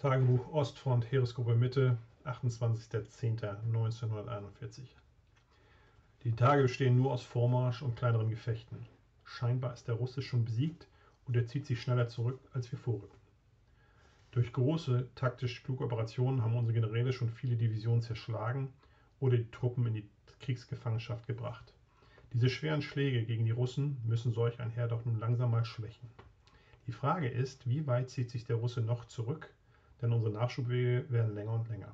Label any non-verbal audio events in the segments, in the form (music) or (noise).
Tagebuch Ostfront, Heeresgruppe Mitte, 28.10.1941. Die Tage bestehen nur aus Vormarsch und kleineren Gefechten. Scheinbar ist der Russe schon besiegt und er zieht sich schneller zurück, als wir vorrücken. Durch große, taktisch kluge Operationen haben unsere Generäle schon viele Divisionen zerschlagen oder die Truppen in die Kriegsgefangenschaft gebracht. Diese schweren Schläge gegen die Russen müssen solch ein Heer doch nun langsam mal schwächen. Die Frage ist, wie weit zieht sich der Russe noch zurück denn unsere Nachschubwege werden länger und länger.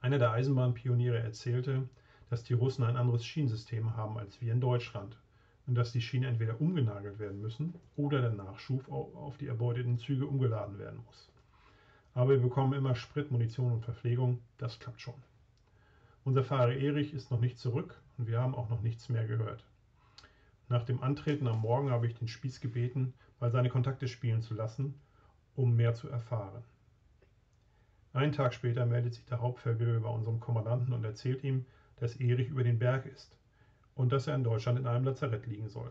Einer der Eisenbahnpioniere erzählte, dass die Russen ein anderes Schienensystem haben als wir in Deutschland und dass die Schienen entweder umgenagelt werden müssen oder der Nachschub auf die erbeuteten Züge umgeladen werden muss. Aber wir bekommen immer Sprit, Munition und Verpflegung, das klappt schon. Unser Fahrer Erich ist noch nicht zurück und wir haben auch noch nichts mehr gehört. Nach dem Antreten am Morgen habe ich den Spieß gebeten, mal seine Kontakte spielen zu lassen, um mehr zu erfahren. Einen Tag später meldet sich der Hauptfeldwebel bei unserem Kommandanten und erzählt ihm, dass Erich über den Berg ist und dass er in Deutschland in einem Lazarett liegen soll.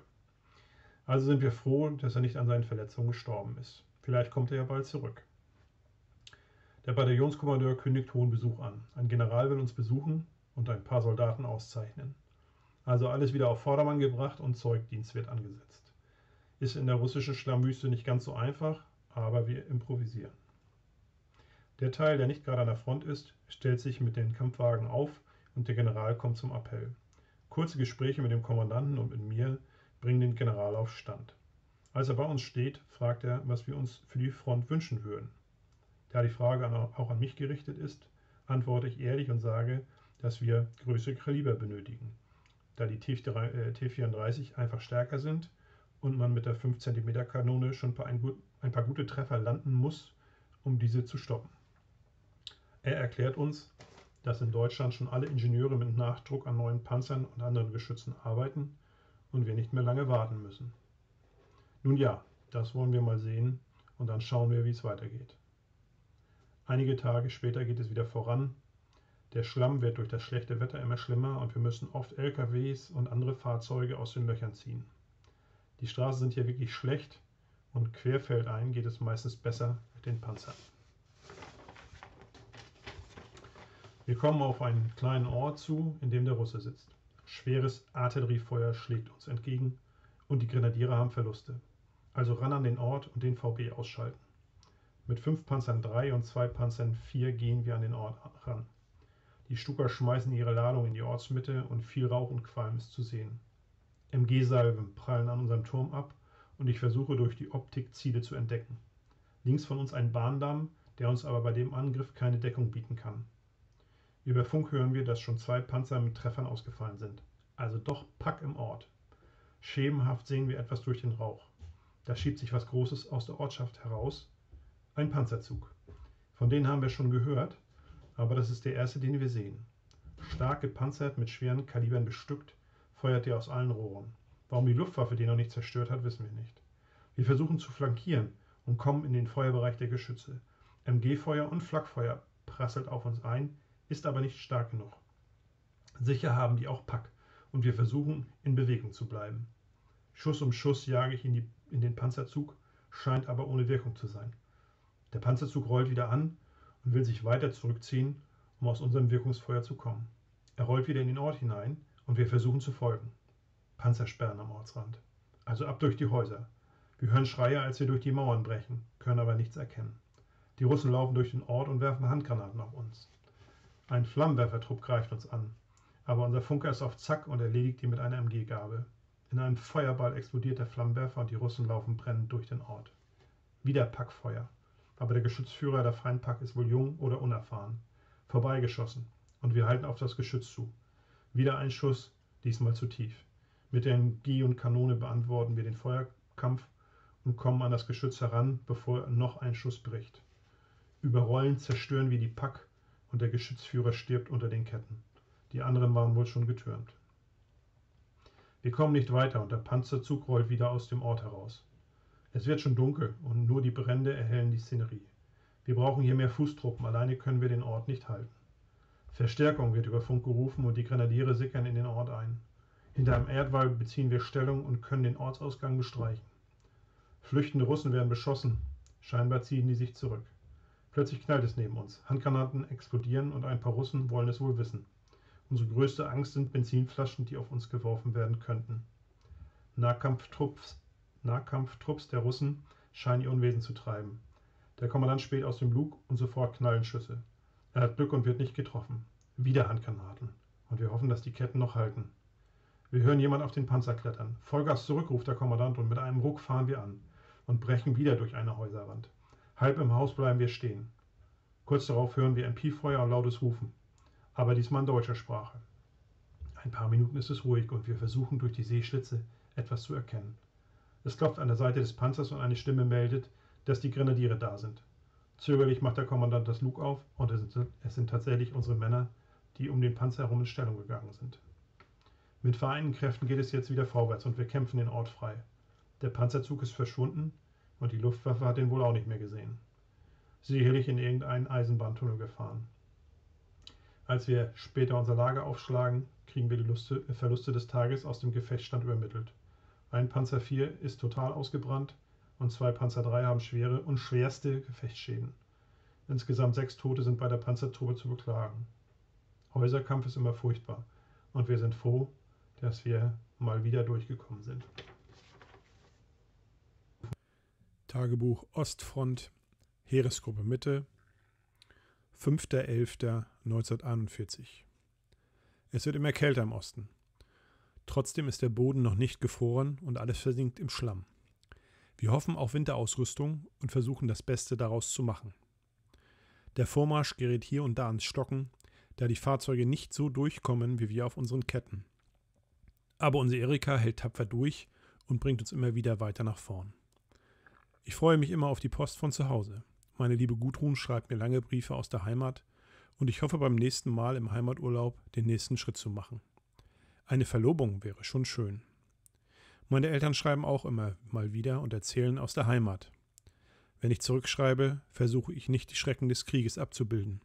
Also sind wir froh, dass er nicht an seinen Verletzungen gestorben ist. Vielleicht kommt er ja bald zurück. Der Bataillonskommandeur kündigt hohen Besuch an. Ein General will uns besuchen und ein paar Soldaten auszeichnen. Also alles wieder auf Vordermann gebracht und Zeugdienst wird angesetzt. Ist in der russischen Schlammwüste nicht ganz so einfach, aber wir improvisieren. Der Teil, der nicht gerade an der Front ist, stellt sich mit den Kampfwagen auf und der General kommt zum Appell. Kurze Gespräche mit dem Kommandanten und mit mir bringen den General auf Stand. Als er bei uns steht, fragt er, was wir uns für die Front wünschen würden. Da die Frage auch an mich gerichtet ist, antworte ich ehrlich und sage, dass wir größere Kaliber benötigen, da die T34 äh, einfach stärker sind und man mit der 5 cm Kanone schon ein paar gute Treffer landen muss, um diese zu stoppen. Er erklärt uns, dass in Deutschland schon alle Ingenieure mit Nachdruck an neuen Panzern und anderen Geschützen arbeiten und wir nicht mehr lange warten müssen. Nun ja, das wollen wir mal sehen und dann schauen wir, wie es weitergeht. Einige Tage später geht es wieder voran. Der Schlamm wird durch das schlechte Wetter immer schlimmer und wir müssen oft LKWs und andere Fahrzeuge aus den Löchern ziehen. Die Straßen sind hier wirklich schlecht und querfeldein geht es meistens besser mit den Panzern. Wir kommen auf einen kleinen Ort zu, in dem der Russe sitzt. Schweres Artilleriefeuer schlägt uns entgegen und die Grenadiere haben Verluste. Also ran an den Ort und den VB ausschalten. Mit fünf Panzern 3 und zwei Panzern 4 gehen wir an den Ort ran. Die Stuka schmeißen ihre Ladung in die Ortsmitte und viel Rauch und Qualm ist zu sehen. MG-Salven prallen an unserem Turm ab und ich versuche durch die Optik Ziele zu entdecken. Links von uns ein Bahndamm, der uns aber bei dem Angriff keine Deckung bieten kann. Über Funk hören wir, dass schon zwei Panzer mit Treffern ausgefallen sind. Also doch Pack im Ort. Schemenhaft sehen wir etwas durch den Rauch. Da schiebt sich was Großes aus der Ortschaft heraus. Ein Panzerzug. Von denen haben wir schon gehört, aber das ist der erste, den wir sehen. Stark gepanzert, mit schweren Kalibern bestückt, feuert er aus allen Rohren. Warum die Luftwaffe den noch nicht zerstört hat, wissen wir nicht. Wir versuchen zu flankieren und kommen in den Feuerbereich der Geschütze. MG-Feuer und Flakfeuer prasselt auf uns ein, ist aber nicht stark genug. Sicher haben die auch Pack und wir versuchen, in Bewegung zu bleiben. Schuss um Schuss jage ich in, die, in den Panzerzug, scheint aber ohne Wirkung zu sein. Der Panzerzug rollt wieder an und will sich weiter zurückziehen, um aus unserem Wirkungsfeuer zu kommen. Er rollt wieder in den Ort hinein und wir versuchen zu folgen. Panzersperren am Ortsrand. Also ab durch die Häuser. Wir hören Schreie, als wir durch die Mauern brechen, können aber nichts erkennen. Die Russen laufen durch den Ort und werfen Handgranaten auf uns. Ein Flammenwerfertrupp greift uns an, aber unser Funker ist auf Zack und erledigt ihn mit einer MG-Gabel. In einem Feuerball explodiert der Flammenwerfer und die Russen laufen brennend durch den Ort. Wieder Packfeuer, aber der Geschützführer der Feindpack ist wohl jung oder unerfahren. Vorbeigeschossen und wir halten auf das Geschütz zu. Wieder ein Schuss, diesmal zu tief. Mit der MG und Kanone beantworten wir den Feuerkampf und kommen an das Geschütz heran, bevor noch ein Schuss bricht. Überrollen zerstören wir die Pack und der Geschützführer stirbt unter den Ketten. Die anderen waren wohl schon getürmt. Wir kommen nicht weiter und der Panzerzug rollt wieder aus dem Ort heraus. Es wird schon dunkel und nur die Brände erhellen die Szenerie. Wir brauchen hier mehr Fußtruppen, alleine können wir den Ort nicht halten. Verstärkung wird über Funk gerufen und die Grenadiere sickern in den Ort ein. Hinter einem Erdwall beziehen wir Stellung und können den Ortsausgang bestreichen. Flüchtende Russen werden beschossen. Scheinbar ziehen die sich zurück. Plötzlich knallt es neben uns. Handgranaten explodieren und ein paar Russen wollen es wohl wissen. Unsere größte Angst sind Benzinflaschen, die auf uns geworfen werden könnten. Nahkampftrupps, Nahkampftrupps der Russen scheinen ihr Unwesen zu treiben. Der Kommandant späht aus dem Lug und sofort knallen Schüsse. Er hat Glück und wird nicht getroffen. Wieder Handgranaten. Und wir hoffen, dass die Ketten noch halten. Wir hören jemand auf den Panzer klettern. Vollgas zurück, ruft der Kommandant und mit einem Ruck fahren wir an und brechen wieder durch eine Häuserwand. Halb im Haus bleiben wir stehen. Kurz darauf hören wir ein Piefeuer und lautes Rufen, aber diesmal in deutscher Sprache. Ein paar Minuten ist es ruhig und wir versuchen durch die Seeschlitze etwas zu erkennen. Es klopft an der Seite des Panzers und eine Stimme meldet, dass die Grenadiere da sind. Zögerlich macht der Kommandant das Lug auf und es sind tatsächlich unsere Männer, die um den Panzer herum in Stellung gegangen sind. Mit vereinten Kräften geht es jetzt wieder vorwärts und wir kämpfen den Ort frei. Der Panzerzug ist verschwunden und die Luftwaffe hat ihn wohl auch nicht mehr gesehen. Sicherlich in irgendeinen Eisenbahntunnel gefahren. Als wir später unser Lager aufschlagen, kriegen wir die Luste, Verluste des Tages aus dem Gefechtsstand übermittelt. Ein Panzer IV ist total ausgebrannt und zwei Panzer III haben schwere und schwerste Gefechtsschäden. Insgesamt sechs Tote sind bei der Panzertruppe zu beklagen. Häuserkampf ist immer furchtbar und wir sind froh, dass wir mal wieder durchgekommen sind. Tagebuch Ostfront, Heeresgruppe Mitte, 5.11.1941. Es wird immer kälter im Osten. Trotzdem ist der Boden noch nicht gefroren und alles versinkt im Schlamm. Wir hoffen auf Winterausrüstung und versuchen das Beste daraus zu machen. Der Vormarsch gerät hier und da ans Stocken, da die Fahrzeuge nicht so durchkommen wie wir auf unseren Ketten. Aber unsere Erika hält tapfer durch und bringt uns immer wieder weiter nach vorn. Ich freue mich immer auf die Post von zu Hause. Meine liebe Gudrun schreibt mir lange Briefe aus der Heimat und ich hoffe beim nächsten Mal im Heimaturlaub den nächsten Schritt zu machen. Eine Verlobung wäre schon schön. Meine Eltern schreiben auch immer mal wieder und erzählen aus der Heimat. Wenn ich zurückschreibe, versuche ich nicht die Schrecken des Krieges abzubilden.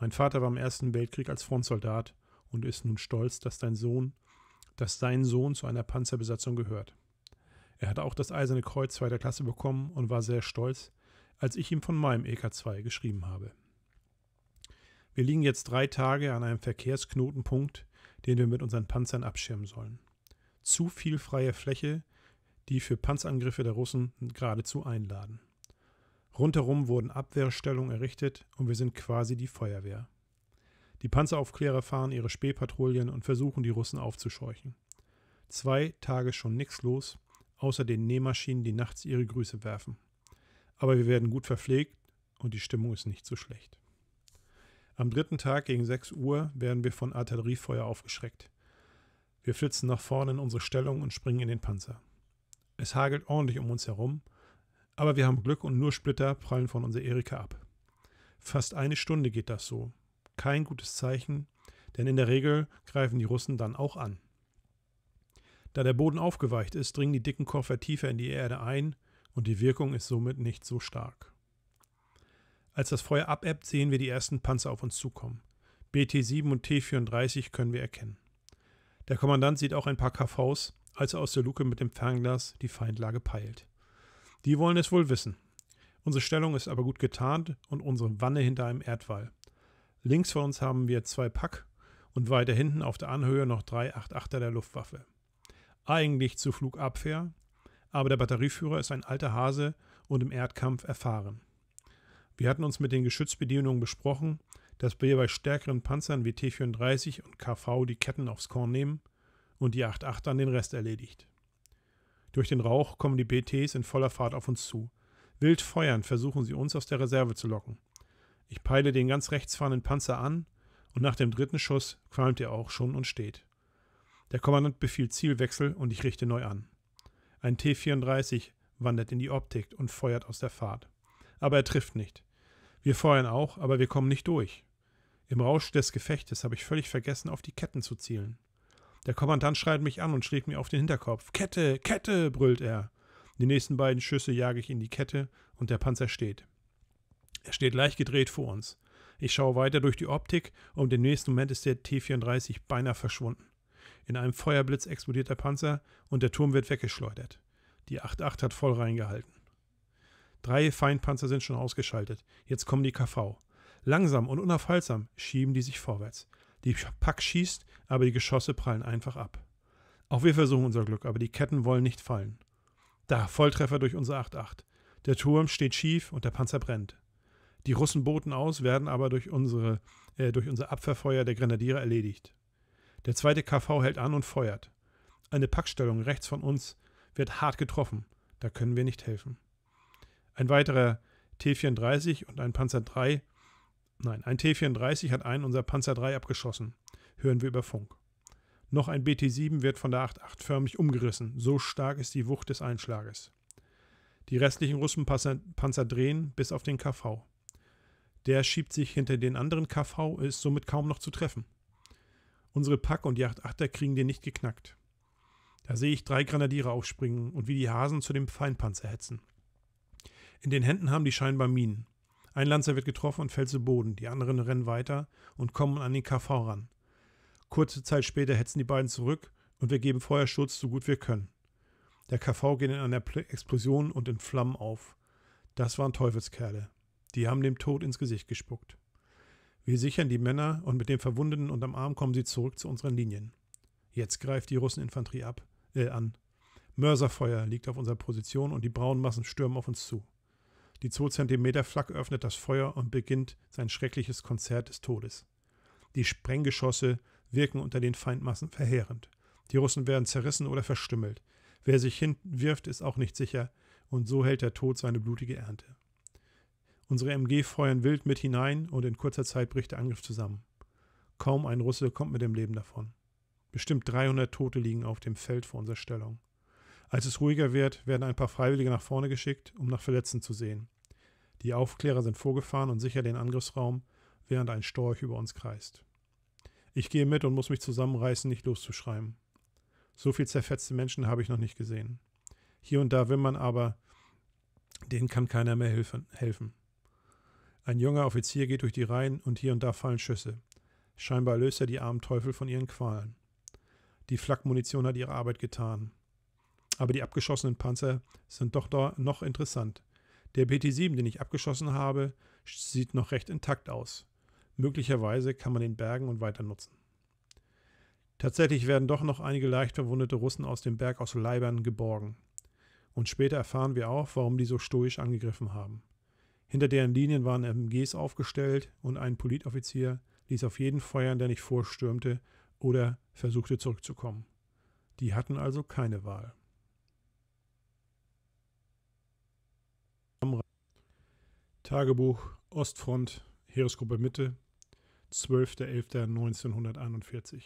Mein Vater war im Ersten Weltkrieg als Frontsoldat und ist nun stolz, dass dein Sohn, dass sein Sohn zu einer Panzerbesatzung gehört. Er hatte auch das Eiserne Kreuz zweiter Klasse bekommen und war sehr stolz, als ich ihm von meinem EK2 geschrieben habe. Wir liegen jetzt drei Tage an einem Verkehrsknotenpunkt, den wir mit unseren Panzern abschirmen sollen. Zu viel freie Fläche, die für Panzerangriffe der Russen geradezu einladen. Rundherum wurden Abwehrstellungen errichtet und wir sind quasi die Feuerwehr. Die Panzeraufklärer fahren ihre Spähpatrouillen und versuchen, die Russen aufzuscheuchen. Zwei Tage schon nichts los außer den Nähmaschinen, die nachts ihre Grüße werfen. Aber wir werden gut verpflegt und die Stimmung ist nicht so schlecht. Am dritten Tag gegen 6 Uhr werden wir von Artilleriefeuer aufgeschreckt. Wir flitzen nach vorne in unsere Stellung und springen in den Panzer. Es hagelt ordentlich um uns herum, aber wir haben Glück und nur Splitter prallen von unserer Erika ab. Fast eine Stunde geht das so. Kein gutes Zeichen, denn in der Regel greifen die Russen dann auch an. Da der Boden aufgeweicht ist, dringen die dicken Koffer tiefer in die Erde ein und die Wirkung ist somit nicht so stark. Als das Feuer abebbt, sehen wir die ersten Panzer auf uns zukommen. BT-7 und T-34 können wir erkennen. Der Kommandant sieht auch ein paar KVs, als er aus der Luke mit dem Fernglas die Feindlage peilt. Die wollen es wohl wissen. Unsere Stellung ist aber gut getarnt und unsere Wanne hinter einem Erdwall. Links von uns haben wir zwei Pack und weiter hinten auf der Anhöhe noch drei 8.8er der Luftwaffe eigentlich zur Flugabwehr, aber der Batterieführer ist ein alter Hase und im Erdkampf erfahren. Wir hatten uns mit den Geschützbedienungen besprochen, dass wir bei stärkeren Panzern wie T-34 und KV die Ketten aufs Korn nehmen und die 8.8 dann den Rest erledigt. Durch den Rauch kommen die BTs in voller Fahrt auf uns zu. Wild feuern versuchen sie uns aus der Reserve zu locken. Ich peile den ganz rechts fahrenden Panzer an und nach dem dritten Schuss qualmt er auch schon und steht. Der Kommandant befiehlt Zielwechsel und ich richte neu an. Ein T-34 wandert in die Optik und feuert aus der Fahrt. Aber er trifft nicht. Wir feuern auch, aber wir kommen nicht durch. Im Rausch des Gefechtes habe ich völlig vergessen, auf die Ketten zu zielen. Der Kommandant schreit mich an und schlägt mir auf den Hinterkopf. Kette, Kette, brüllt er. Die nächsten beiden Schüsse jage ich in die Kette und der Panzer steht. Er steht leicht gedreht vor uns. Ich schaue weiter durch die Optik und im nächsten Moment ist der T-34 beinahe verschwunden. In einem Feuerblitz explodiert der Panzer und der Turm wird weggeschleudert. Die 8.8 hat voll reingehalten. Drei Feindpanzer sind schon ausgeschaltet. Jetzt kommen die KV. Langsam und unaufhaltsam schieben die sich vorwärts. Die Pack schießt, aber die Geschosse prallen einfach ab. Auch wir versuchen unser Glück, aber die Ketten wollen nicht fallen. Da, Volltreffer durch unsere 8.8. Der Turm steht schief und der Panzer brennt. Die Russen boten aus, werden aber durch, unsere, äh, durch unser Abwehrfeuer der Grenadiere erledigt. Der zweite KV hält an und feuert. Eine Packstellung rechts von uns wird hart getroffen. Da können wir nicht helfen. Ein weiterer T-34 und ein Panzer 3. Nein, ein T-34 hat einen unserer Panzer 3 abgeschossen. Hören wir über Funk. Noch ein BT-7 wird von der 8.8 förmlich umgerissen. So stark ist die Wucht des Einschlages. Die restlichen Russenpanzer drehen bis auf den KV. Der schiebt sich hinter den anderen KV, ist somit kaum noch zu treffen. Unsere Pack- und Yachtachter kriegen den nicht geknackt. Da sehe ich drei Grenadiere aufspringen und wie die Hasen zu dem Feindpanzer hetzen. In den Händen haben die scheinbar Minen. Ein Lanzer wird getroffen und fällt zu Boden, die anderen rennen weiter und kommen an den KV ran. Kurze Zeit später hetzen die beiden zurück und wir geben Feuerschutz so gut wir können. Der KV geht in einer Explosion und in Flammen auf. Das waren Teufelskerle. Die haben dem Tod ins Gesicht gespuckt. Wir sichern die Männer und mit dem Verwundeten unterm Arm kommen sie zurück zu unseren Linien. Jetzt greift die Russeninfanterie ab, äh, an. Mörserfeuer liegt auf unserer Position und die braunen Massen stürmen auf uns zu. Die 2 cm Flak öffnet das Feuer und beginnt sein schreckliches Konzert des Todes. Die Sprenggeschosse wirken unter den Feindmassen verheerend. Die Russen werden zerrissen oder verstümmelt. Wer sich hinwirft, ist auch nicht sicher, und so hält der Tod seine blutige Ernte. Unsere MG feuern wild mit hinein und in kurzer Zeit bricht der Angriff zusammen. Kaum ein Russe kommt mit dem Leben davon. Bestimmt 300 Tote liegen auf dem Feld vor unserer Stellung. Als es ruhiger wird, werden ein paar Freiwillige nach vorne geschickt, um nach Verletzten zu sehen. Die Aufklärer sind vorgefahren und sichern den Angriffsraum, während ein Storch über uns kreist. Ich gehe mit und muss mich zusammenreißen, nicht loszuschreiben. So viel zerfetzte Menschen habe ich noch nicht gesehen. Hier und da will man aber, denen kann keiner mehr helfen. Ein junger Offizier geht durch die Reihen und hier und da fallen Schüsse. Scheinbar löst er die armen Teufel von ihren Qualen. Die Flakmunition hat ihre Arbeit getan. Aber die abgeschossenen Panzer sind doch noch interessant. Der BT-7, den ich abgeschossen habe, sieht noch recht intakt aus. Möglicherweise kann man den bergen und weiter nutzen. Tatsächlich werden doch noch einige leicht verwundete Russen aus dem Berg aus Leibern geborgen. Und später erfahren wir auch, warum die so stoisch angegriffen haben. Hinter deren Linien waren MGs aufgestellt und ein Politoffizier ließ auf jeden feuern, der nicht vorstürmte oder versuchte zurückzukommen. Die hatten also keine Wahl. Tagebuch Ostfront Heeresgruppe Mitte 12.11.1941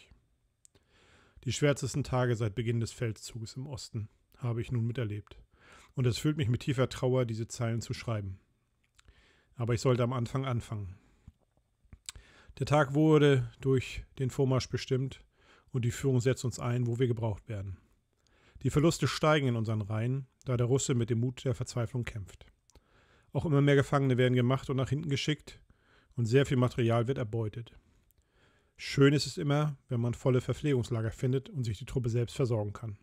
Die schwärzesten Tage seit Beginn des Feldzuges im Osten habe ich nun miterlebt und es füllt mich mit tiefer Trauer, diese Zeilen zu schreiben aber ich sollte am Anfang anfangen. Der Tag wurde durch den Vormarsch bestimmt und die Führung setzt uns ein, wo wir gebraucht werden. Die Verluste steigen in unseren Reihen, da der Russe mit dem Mut der Verzweiflung kämpft. Auch immer mehr Gefangene werden gemacht und nach hinten geschickt und sehr viel Material wird erbeutet. Schön ist es immer, wenn man volle Verpflegungslager findet und sich die Truppe selbst versorgen kann.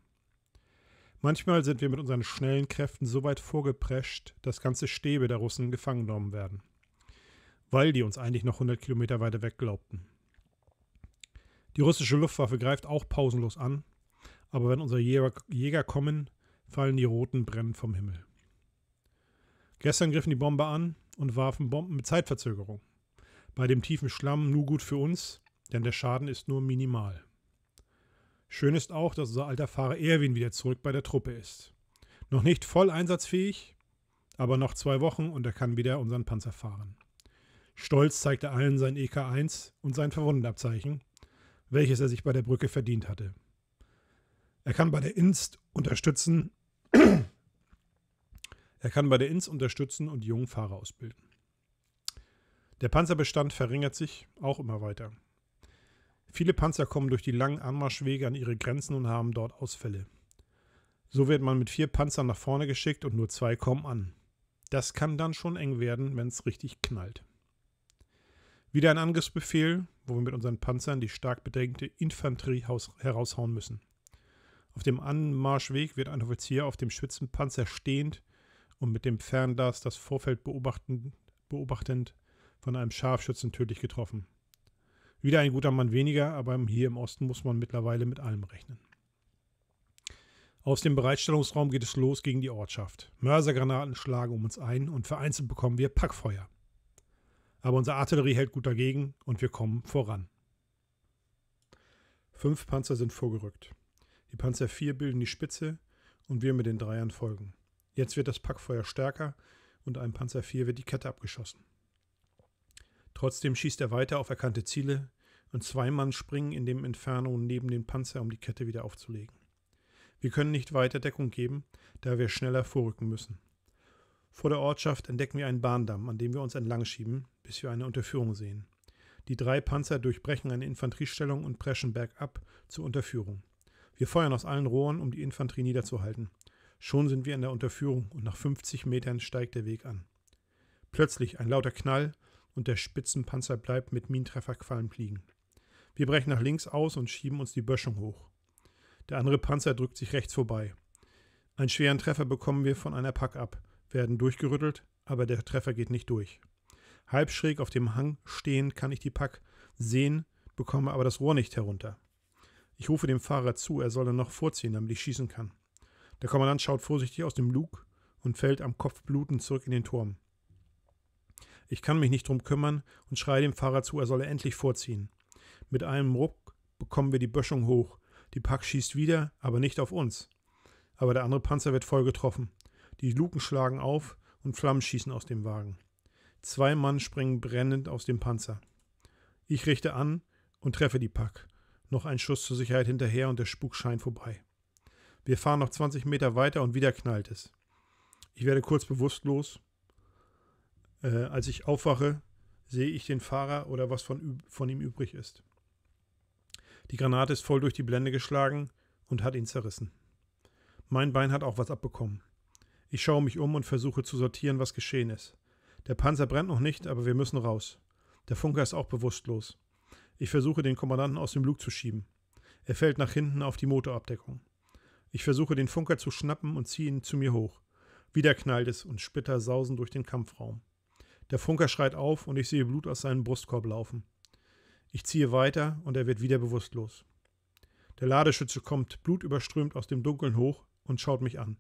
Manchmal sind wir mit unseren schnellen Kräften so weit vorgeprescht, dass ganze Stäbe der Russen gefangen genommen werden. Weil die uns eigentlich noch 100 Kilometer weiter weg glaubten. Die russische Luftwaffe greift auch pausenlos an, aber wenn unsere Jäger, kommen, fallen die roten Brennen vom Himmel. Gestern griffen die Bomber an und warfen Bomben mit Zeitverzögerung. Bei dem tiefen Schlamm nur gut für uns, denn der Schaden ist nur minimal. Schön ist auch, dass unser alter Fahrer Erwin wieder zurück bei der Truppe ist. Noch nicht voll einsatzfähig, aber noch zwei Wochen und er kann wieder unseren Panzer fahren. Stolz zeigt er allen sein EK1 und sein Verwundabzeichen, welches er sich bei der Brücke verdient hatte. Er kann bei der Inst unterstützen. (clears throat) er kann bei der Inst unterstützen und jungen Fahrer ausbilden. Der Panzerbestand verringert sich auch immer weiter. Viele Panzer kommen durch die langen Anmarschwege an ihre Grenzen und haben dort Ausfälle. So wird man mit vier Panzern nach vorne geschickt und nur zwei kommen an. Das kann dann schon eng werden, wenn es richtig knallt. Wieder ein Angriffsbefehl, wo wir mit unseren Panzern die stark bedrängte Infanterie heraushauen müssen. Auf dem Anmarschweg wird ein Offizier auf dem Schützenpanzer stehend und mit dem Fernglas das Vorfeld beobachtend, beobachtend von einem Scharfschützen tödlich getroffen. Wieder ein guter Mann weniger, aber hier im Osten muss man mittlerweile mit allem rechnen. Aus dem Bereitstellungsraum geht es los gegen die Ortschaft. Mörsergranaten schlagen um uns ein und vereinzelt bekommen wir Packfeuer. Aber unsere Artillerie hält gut dagegen und wir kommen voran. Fünf Panzer sind vorgerückt. Die Panzer 4 bilden die Spitze und wir mit den Dreiern folgen. Jetzt wird das Packfeuer stärker und einem Panzer 4 wird die Kette abgeschossen. Trotzdem schießt er weiter auf erkannte Ziele und zwei Mann springen in dem Inferno neben den Panzer, um die Kette wieder aufzulegen. Wir können nicht weiter Deckung geben, da wir schneller vorrücken müssen. Vor der Ortschaft entdecken wir einen Bahndamm, an dem wir uns entlangschieben, bis wir eine Unterführung sehen. Die drei Panzer durchbrechen eine Infanteriestellung und preschen bergab zur Unterführung. Wir feuern aus allen Rohren, um die Infanterie niederzuhalten. Schon sind wir in der Unterführung und nach 50 Metern steigt der Weg an. Plötzlich ein lauter Knall und der Spitzenpanzer bleibt mit Minentreffer liegen. Wir brechen nach links aus und schieben uns die Böschung hoch. Der andere Panzer drückt sich rechts vorbei. Einen schweren Treffer bekommen wir von einer Pack ab, werden durchgerüttelt, aber der Treffer geht nicht durch. Halb schräg auf dem Hang stehend kann ich die Pack sehen, bekomme aber das Rohr nicht herunter. Ich rufe dem Fahrer zu, er solle noch vorziehen, damit ich schießen kann. Der Kommandant schaut vorsichtig aus dem Luke und fällt am Kopf blutend zurück in den Turm. Ich kann mich nicht drum kümmern und schreie dem Fahrer zu, er solle endlich vorziehen. Mit einem Ruck bekommen wir die Böschung hoch. Die Pack schießt wieder, aber nicht auf uns. Aber der andere Panzer wird voll getroffen. Die Luken schlagen auf und Flammen schießen aus dem Wagen. Zwei Mann springen brennend aus dem Panzer. Ich richte an und treffe die Pack. Noch ein Schuss zur Sicherheit hinterher und der Spuk scheint vorbei. Wir fahren noch 20 Meter weiter und wieder knallt es. Ich werde kurz bewusstlos äh, als ich aufwache, sehe ich den Fahrer oder was von, von ihm übrig ist. Die Granate ist voll durch die Blende geschlagen und hat ihn zerrissen. Mein Bein hat auch was abbekommen. Ich schaue mich um und versuche zu sortieren, was geschehen ist. Der Panzer brennt noch nicht, aber wir müssen raus. Der Funker ist auch bewusstlos. Ich versuche, den Kommandanten aus dem Lug zu schieben. Er fällt nach hinten auf die Motorabdeckung. Ich versuche, den Funker zu schnappen und ziehe ihn zu mir hoch. Wieder knallt es und Splitter sausen durch den Kampfraum. Der Funker schreit auf und ich sehe Blut aus seinem Brustkorb laufen. Ich ziehe weiter und er wird wieder bewusstlos. Der Ladeschütze kommt blutüberströmt aus dem Dunkeln hoch und schaut mich an.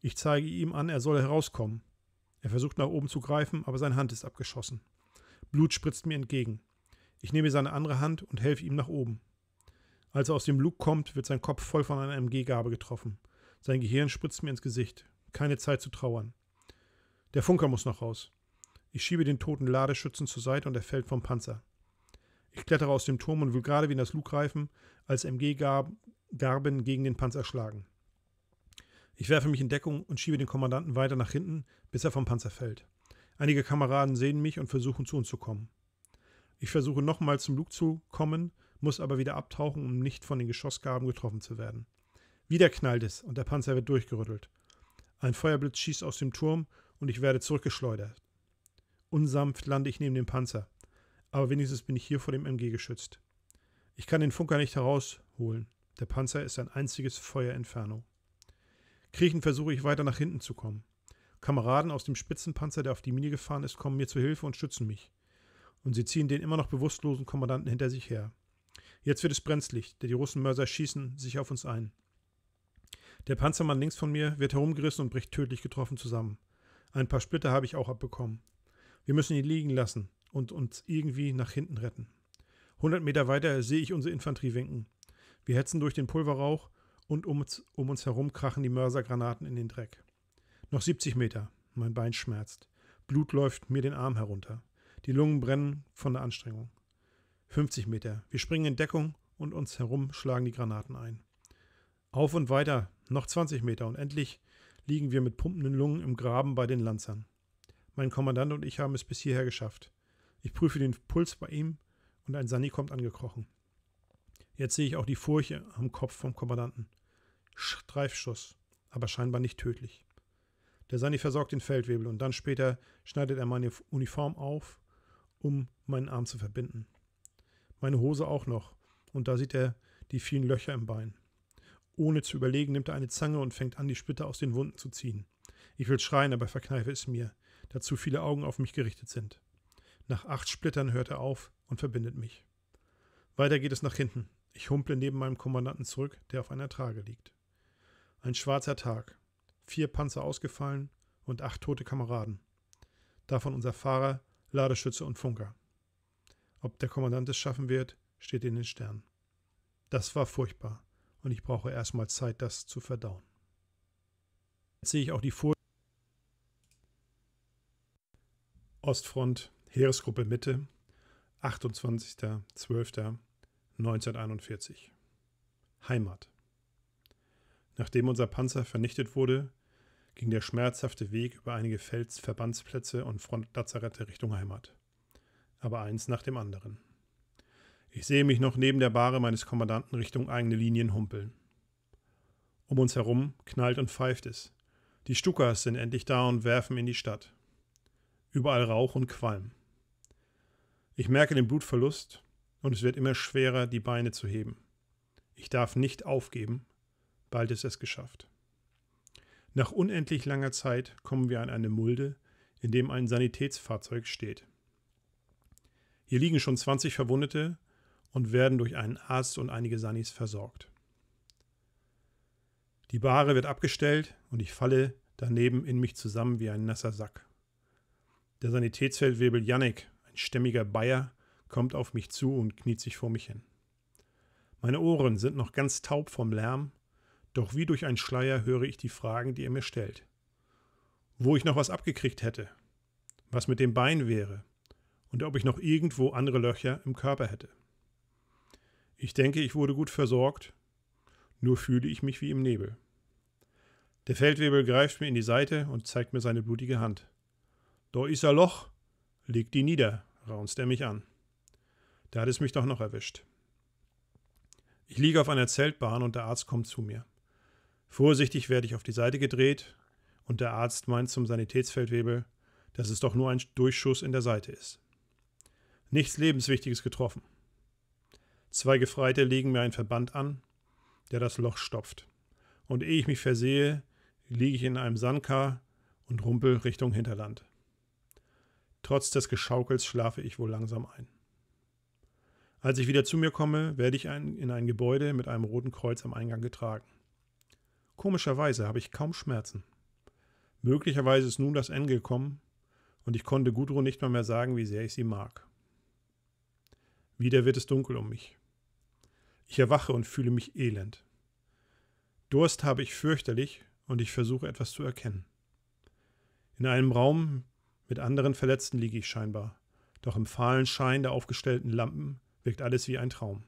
Ich zeige ihm an, er soll herauskommen. Er versucht nach oben zu greifen, aber seine Hand ist abgeschossen. Blut spritzt mir entgegen. Ich nehme seine andere Hand und helfe ihm nach oben. Als er aus dem Lug kommt, wird sein Kopf voll von einer MG-Gabe getroffen. Sein Gehirn spritzt mir ins Gesicht. Keine Zeit zu trauern. Der Funker muss noch raus. Ich schiebe den toten Ladeschützen zur Seite und er fällt vom Panzer. Ich klettere aus dem Turm und will gerade wie in das Lug greifen, als MG Garben gegen den Panzer schlagen. Ich werfe mich in Deckung und schiebe den Kommandanten weiter nach hinten, bis er vom Panzer fällt. Einige Kameraden sehen mich und versuchen zu uns zu kommen. Ich versuche nochmal zum Lug zu kommen, muss aber wieder abtauchen, um nicht von den Geschossgaben getroffen zu werden. Wieder knallt es und der Panzer wird durchgerüttelt. Ein Feuerblitz schießt aus dem Turm und ich werde zurückgeschleudert. Unsanft lande ich neben dem Panzer. Aber wenigstens bin ich hier vor dem MG geschützt. Ich kann den Funker nicht herausholen. Der Panzer ist ein einziges Feuer Inferno. Kriechend versuche ich weiter nach hinten zu kommen. Kameraden aus dem Spitzenpanzer, der auf die Mine gefahren ist, kommen mir zu Hilfe und schützen mich. Und sie ziehen den immer noch bewusstlosen Kommandanten hinter sich her. Jetzt wird es brenzlig, denn die Russenmörser schießen sich auf uns ein. Der Panzermann links von mir wird herumgerissen und bricht tödlich getroffen zusammen. Ein paar Splitter habe ich auch abbekommen. Wir müssen ihn liegen lassen und uns irgendwie nach hinten retten. 100 Meter weiter sehe ich unsere Infanterie winken. Wir hetzen durch den Pulverrauch und um uns, um uns herum krachen die Mörsergranaten in den Dreck. Noch 70 Meter. Mein Bein schmerzt. Blut läuft mir den Arm herunter. Die Lungen brennen von der Anstrengung. 50 Meter. Wir springen in Deckung und uns herum schlagen die Granaten ein. Auf und weiter. Noch 20 Meter und endlich liegen wir mit pumpenden Lungen im Graben bei den Lanzern. Mein Kommandant und ich haben es bis hierher geschafft. Ich prüfe den Puls bei ihm und ein Sani kommt angekrochen. Jetzt sehe ich auch die Furche am Kopf vom Kommandanten. Streifschuss, aber scheinbar nicht tödlich. Der Sani versorgt den Feldwebel und dann später schneidet er meine Uniform auf, um meinen Arm zu verbinden. Meine Hose auch noch, und da sieht er die vielen Löcher im Bein. Ohne zu überlegen nimmt er eine Zange und fängt an, die Splitter aus den Wunden zu ziehen. Ich will schreien, aber verkneife es mir da zu viele Augen auf mich gerichtet sind. Nach acht Splittern hört er auf und verbindet mich. Weiter geht es nach hinten. Ich humple neben meinem Kommandanten zurück, der auf einer Trage liegt. Ein schwarzer Tag. Vier Panzer ausgefallen und acht tote Kameraden. Davon unser Fahrer, Ladeschütze und Funker. Ob der Kommandant es schaffen wird, steht in den Sternen. Das war furchtbar und ich brauche erstmal Zeit, das zu verdauen. Jetzt sehe ich auch die Folien Ostfront, Heeresgruppe Mitte, 28.12.1941. Heimat. Nachdem unser Panzer vernichtet wurde, ging der schmerzhafte Weg über einige Felsverbandsplätze und Frontlazarette Richtung Heimat. Aber eins nach dem anderen. Ich sehe mich noch neben der Bahre meines Kommandanten Richtung eigene Linien humpeln. Um uns herum knallt und pfeift es. Die Stukas sind endlich da und werfen in die Stadt. Überall Rauch und Qualm. Ich merke den Blutverlust und es wird immer schwerer, die Beine zu heben. Ich darf nicht aufgeben, bald ist es geschafft. Nach unendlich langer Zeit kommen wir an eine Mulde, in dem ein Sanitätsfahrzeug steht. Hier liegen schon 20 Verwundete und werden durch einen Arzt und einige Sanis versorgt. Die Bahre wird abgestellt und ich falle daneben in mich zusammen wie ein nasser Sack. Der Sanitätsfeldwebel Jannik, ein stämmiger Bayer, kommt auf mich zu und kniet sich vor mich hin. Meine Ohren sind noch ganz taub vom Lärm, doch wie durch einen Schleier höre ich die Fragen, die er mir stellt. Wo ich noch was abgekriegt hätte, was mit dem Bein wäre und ob ich noch irgendwo andere Löcher im Körper hätte. Ich denke, ich wurde gut versorgt, nur fühle ich mich wie im Nebel. Der Feldwebel greift mir in die Seite und zeigt mir seine blutige Hand. Da ist ein Loch. Leg die nieder, raunzt er mich an. Da hat es mich doch noch erwischt. Ich liege auf einer Zeltbahn und der Arzt kommt zu mir. Vorsichtig werde ich auf die Seite gedreht und der Arzt meint zum Sanitätsfeldwebel, dass es doch nur ein Durchschuss in der Seite ist. Nichts Lebenswichtiges getroffen. Zwei Gefreite legen mir einen Verband an, der das Loch stopft. Und ehe ich mich versehe, liege ich in einem Sandkar und rumpel Richtung Hinterland. Trotz des Geschaukels schlafe ich wohl langsam ein. Als ich wieder zu mir komme, werde ich in ein Gebäude mit einem roten Kreuz am Eingang getragen. Komischerweise habe ich kaum Schmerzen. Möglicherweise ist nun das Ende gekommen und ich konnte Gudrun nicht mal mehr sagen, wie sehr ich sie mag. Wieder wird es dunkel um mich. Ich erwache und fühle mich elend. Durst habe ich fürchterlich und ich versuche etwas zu erkennen. In einem Raum, mit anderen Verletzten liege ich scheinbar, doch im fahlen Schein der aufgestellten Lampen wirkt alles wie ein Traum.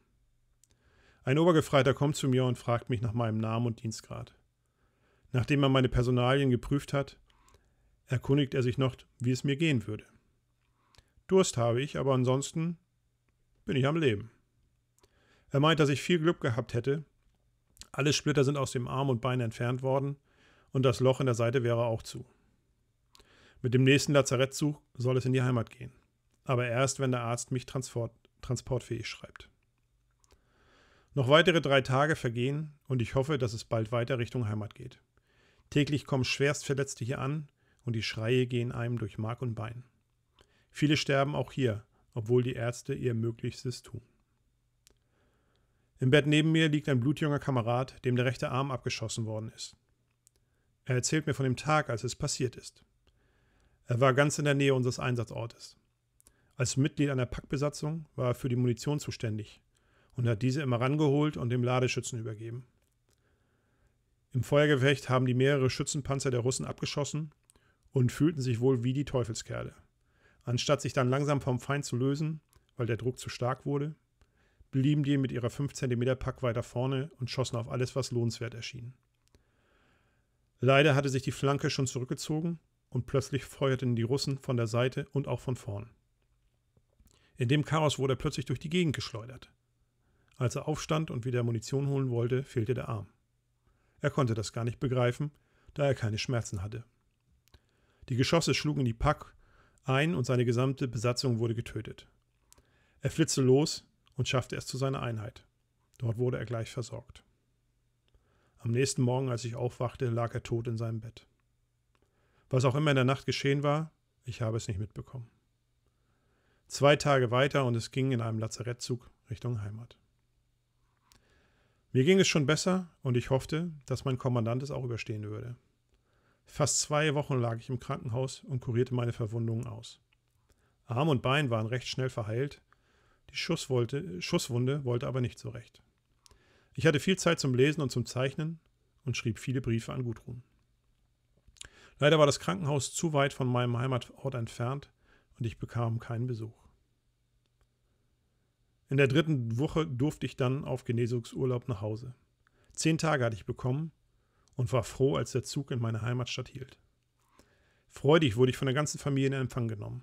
Ein Obergefreiter kommt zu mir und fragt mich nach meinem Namen und Dienstgrad. Nachdem er meine Personalien geprüft hat, erkundigt er sich noch, wie es mir gehen würde. Durst habe ich, aber ansonsten bin ich am Leben. Er meint, dass ich viel Glück gehabt hätte. Alle Splitter sind aus dem Arm und Bein entfernt worden und das Loch in der Seite wäre auch zu. Mit dem nächsten Lazarettzug soll es in die Heimat gehen. Aber erst, wenn der Arzt mich transport transportfähig schreibt. Noch weitere drei Tage vergehen und ich hoffe, dass es bald weiter Richtung Heimat geht. Täglich kommen Schwerstverletzte hier an und die Schreie gehen einem durch Mark und Bein. Viele sterben auch hier, obwohl die Ärzte ihr Möglichstes tun. Im Bett neben mir liegt ein blutjunger Kamerad, dem der rechte Arm abgeschossen worden ist. Er erzählt mir von dem Tag, als es passiert ist. Er war ganz in der Nähe unseres Einsatzortes. Als Mitglied einer Packbesatzung war er für die Munition zuständig und hat diese immer rangeholt und dem Ladeschützen übergeben. Im Feuergefecht haben die mehrere Schützenpanzer der Russen abgeschossen und fühlten sich wohl wie die Teufelskerle. Anstatt sich dann langsam vom Feind zu lösen, weil der Druck zu stark wurde, blieben die mit ihrer 5 cm Pack weiter vorne und schossen auf alles, was lohnenswert erschien. Leider hatte sich die Flanke schon zurückgezogen und plötzlich feuerten die Russen von der Seite und auch von vorn. In dem Chaos wurde er plötzlich durch die Gegend geschleudert. Als er aufstand und wieder Munition holen wollte, fehlte der Arm. Er konnte das gar nicht begreifen, da er keine Schmerzen hatte. Die Geschosse schlugen in die Pack ein und seine gesamte Besatzung wurde getötet. Er flitzte los und schaffte es zu seiner Einheit. Dort wurde er gleich versorgt. Am nächsten Morgen, als ich aufwachte, lag er tot in seinem Bett. Was auch immer in der Nacht geschehen war, ich habe es nicht mitbekommen. Zwei Tage weiter und es ging in einem Lazarettzug Richtung Heimat. Mir ging es schon besser und ich hoffte, dass mein Kommandant es auch überstehen würde. Fast zwei Wochen lag ich im Krankenhaus und kurierte meine Verwundungen aus. Arm und Bein waren recht schnell verheilt, die Schusswolte, Schusswunde wollte aber nicht so recht. Ich hatte viel Zeit zum Lesen und zum Zeichnen und schrieb viele Briefe an Gudrun. Leider war das Krankenhaus zu weit von meinem Heimatort entfernt und ich bekam keinen Besuch. In der dritten Woche durfte ich dann auf Genesungsurlaub nach Hause. Zehn Tage hatte ich bekommen und war froh, als der Zug in meine Heimatstadt hielt. Freudig wurde ich von der ganzen Familie in Empfang genommen.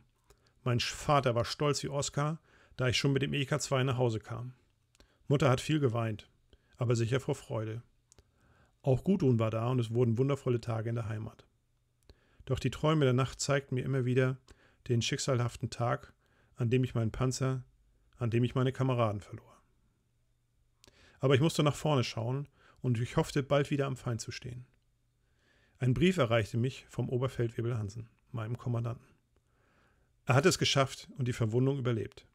Mein Vater war stolz wie Oskar, da ich schon mit dem EK2 nach Hause kam. Mutter hat viel geweint, aber sicher vor Freude. Auch Gudrun war da und es wurden wundervolle Tage in der Heimat. Doch die Träume der Nacht zeigten mir immer wieder den schicksalhaften Tag, an dem ich meinen Panzer, an dem ich meine Kameraden verlor. Aber ich musste nach vorne schauen und ich hoffte, bald wieder am Feind zu stehen. Ein Brief erreichte mich vom Oberfeldwebel Hansen, meinem Kommandanten. Er hatte es geschafft und die Verwundung überlebt.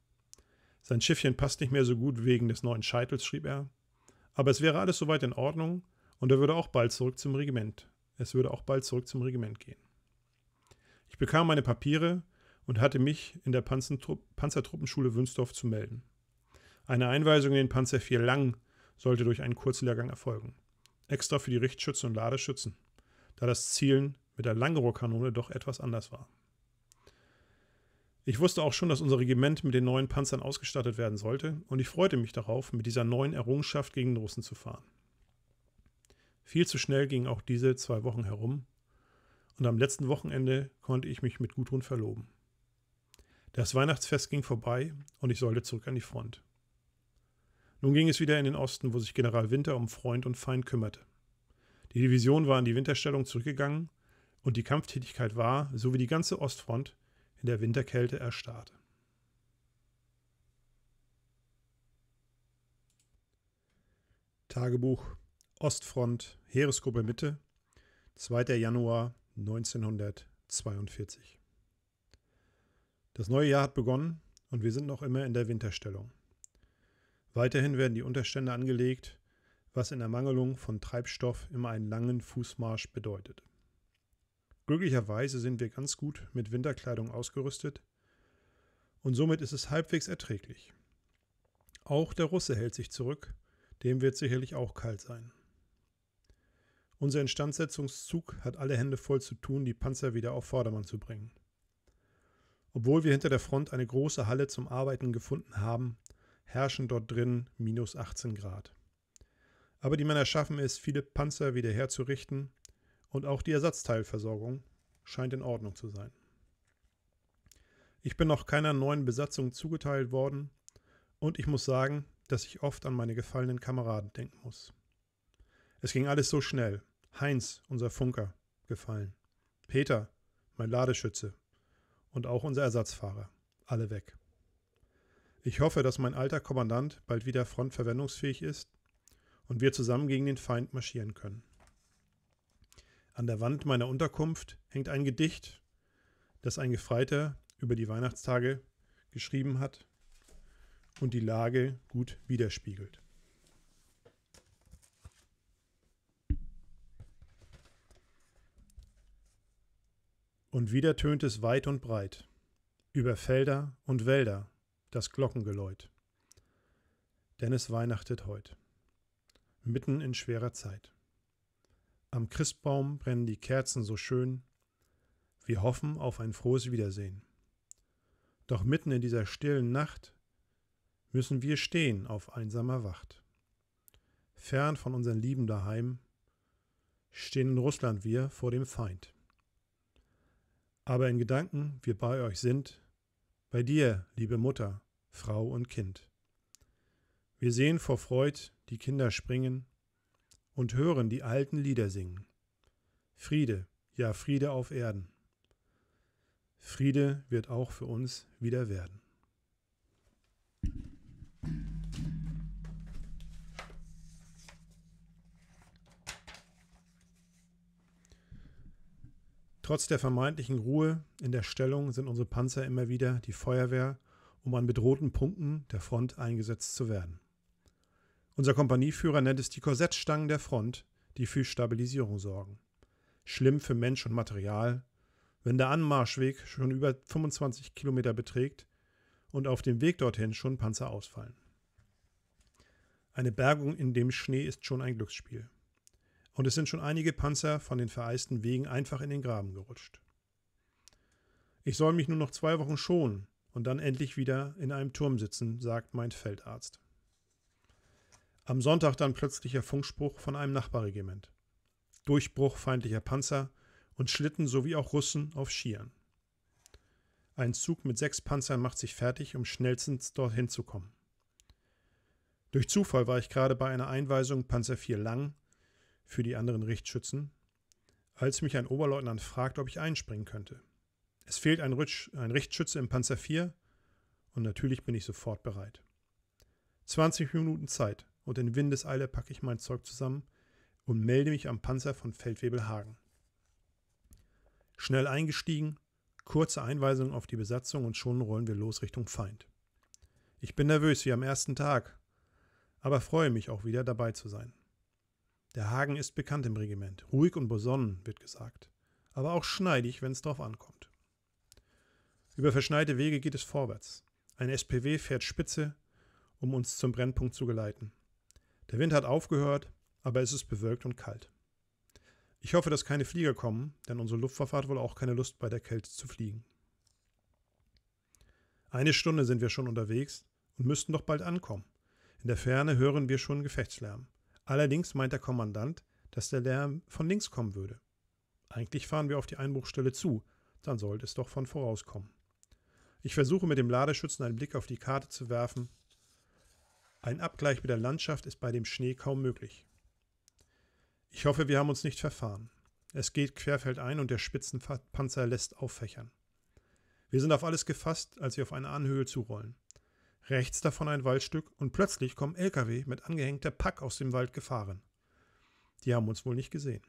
Sein Schiffchen passt nicht mehr so gut wegen des neuen Scheitels, schrieb er. Aber es wäre alles soweit in Ordnung und er würde auch bald zurück zum Regiment. Es würde auch bald zurück zum Regiment gehen. Ich bekam meine Papiere und hatte mich in der Panzertruppenschule Wünsdorf zu melden. Eine Einweisung in den Panzer 4 Lang sollte durch einen Kurzlehrgang erfolgen. Extra für die Richtschützen und Ladeschützen, da das Zielen mit der Langrohrkanone doch etwas anders war. Ich wusste auch schon, dass unser Regiment mit den neuen Panzern ausgestattet werden sollte, und ich freute mich darauf, mit dieser neuen Errungenschaft gegen den Russen zu fahren. Viel zu schnell gingen auch diese zwei Wochen herum, und am letzten Wochenende konnte ich mich mit Gudrun verloben. Das Weihnachtsfest ging vorbei und ich sollte zurück an die Front. Nun ging es wieder in den Osten, wo sich General Winter um Freund und Feind kümmerte. Die Division war in die Winterstellung zurückgegangen und die Kampftätigkeit war, so wie die ganze Ostfront, in der Winterkälte erstarrt. Tagebuch Ostfront, Heeresgruppe Mitte, 2. Januar 1942. Das neue Jahr hat begonnen und wir sind noch immer in der Winterstellung. Weiterhin werden die Unterstände angelegt, was in Ermangelung von Treibstoff immer einen langen Fußmarsch bedeutet. Glücklicherweise sind wir ganz gut mit Winterkleidung ausgerüstet und somit ist es halbwegs erträglich. Auch der Russe hält sich zurück, dem wird sicherlich auch kalt sein. Unser Instandsetzungszug hat alle Hände voll zu tun, die Panzer wieder auf Vordermann zu bringen. Obwohl wir hinter der Front eine große Halle zum Arbeiten gefunden haben, herrschen dort drin minus 18 Grad. Aber die Männer schaffen es, viele Panzer wieder herzurichten und auch die Ersatzteilversorgung scheint in Ordnung zu sein. Ich bin noch keiner neuen Besatzung zugeteilt worden und ich muss sagen, dass ich oft an meine gefallenen Kameraden denken muss. Es ging alles so schnell. Heinz, unser Funker, gefallen. Peter, mein Ladeschütze. Und auch unser Ersatzfahrer. Alle weg. Ich hoffe, dass mein alter Kommandant bald wieder frontverwendungsfähig ist und wir zusammen gegen den Feind marschieren können. An der Wand meiner Unterkunft hängt ein Gedicht, das ein Gefreiter über die Weihnachtstage geschrieben hat und die Lage gut widerspiegelt. Und wieder tönt es weit und breit, über Felder und Wälder, das Glockengeläut. Denn es weihnachtet heut, mitten in schwerer Zeit. Am Christbaum brennen die Kerzen so schön, wir hoffen auf ein frohes Wiedersehen. Doch mitten in dieser stillen Nacht müssen wir stehen auf einsamer Wacht. Fern von unseren Lieben daheim stehen in Russland wir vor dem Feind aber in Gedanken wir bei euch sind, bei dir, liebe Mutter, Frau und Kind. Wir sehen vor Freud die Kinder springen und hören die alten Lieder singen. Friede, ja Friede auf Erden. Friede wird auch für uns wieder werden. Trotz der vermeintlichen Ruhe in der Stellung sind unsere Panzer immer wieder die Feuerwehr, um an bedrohten Punkten der Front eingesetzt zu werden. Unser Kompanieführer nennt es die Korsettstangen der Front, die für Stabilisierung sorgen. Schlimm für Mensch und Material, wenn der Anmarschweg schon über 25 Kilometer beträgt und auf dem Weg dorthin schon Panzer ausfallen. Eine Bergung in dem Schnee ist schon ein Glücksspiel und es sind schon einige Panzer von den vereisten Wegen einfach in den Graben gerutscht. Ich soll mich nur noch zwei Wochen schonen und dann endlich wieder in einem Turm sitzen, sagt mein Feldarzt. Am Sonntag dann plötzlicher Funkspruch von einem Nachbarregiment. Durchbruch feindlicher Panzer und Schlitten sowie auch Russen auf Skiern. Ein Zug mit sechs Panzern macht sich fertig, um schnellstens dorthin zu kommen. Durch Zufall war ich gerade bei einer Einweisung Panzer 4 Lang für die anderen Richtschützen, als mich ein Oberleutnant fragt, ob ich einspringen könnte. Es fehlt ein, Rutsch, ein Richtschütze im Panzer 4 und natürlich bin ich sofort bereit. 20 Minuten Zeit und in Windeseile packe ich mein Zeug zusammen und melde mich am Panzer von Feldwebel Hagen. Schnell eingestiegen, kurze Einweisung auf die Besatzung und schon rollen wir los Richtung Feind. Ich bin nervös wie am ersten Tag, aber freue mich auch wieder dabei zu sein. Der Hagen ist bekannt im Regiment, ruhig und besonnen, wird gesagt, aber auch schneidig, wenn es drauf ankommt. Über verschneite Wege geht es vorwärts. Ein SPW fährt Spitze, um uns zum Brennpunkt zu geleiten. Der Wind hat aufgehört, aber es ist bewölkt und kalt. Ich hoffe, dass keine Flieger kommen, denn unsere Luftwaffe hat wohl auch keine Lust, bei der Kälte zu fliegen. Eine Stunde sind wir schon unterwegs und müssten doch bald ankommen. In der Ferne hören wir schon Gefechtslärm. Allerdings meint der Kommandant, dass der Lärm von links kommen würde. Eigentlich fahren wir auf die Einbruchstelle zu, dann sollte es doch von vorauskommen. Ich versuche mit dem Ladeschützen einen Blick auf die Karte zu werfen. Ein Abgleich mit der Landschaft ist bei dem Schnee kaum möglich. Ich hoffe, wir haben uns nicht verfahren. Es geht querfeldein und der Spitzenpanzer lässt auffächern. Wir sind auf alles gefasst, als wir auf eine Anhöhe zurollen rechts davon ein Waldstück und plötzlich kommen Lkw mit angehängter Pack aus dem Wald gefahren. Die haben uns wohl nicht gesehen.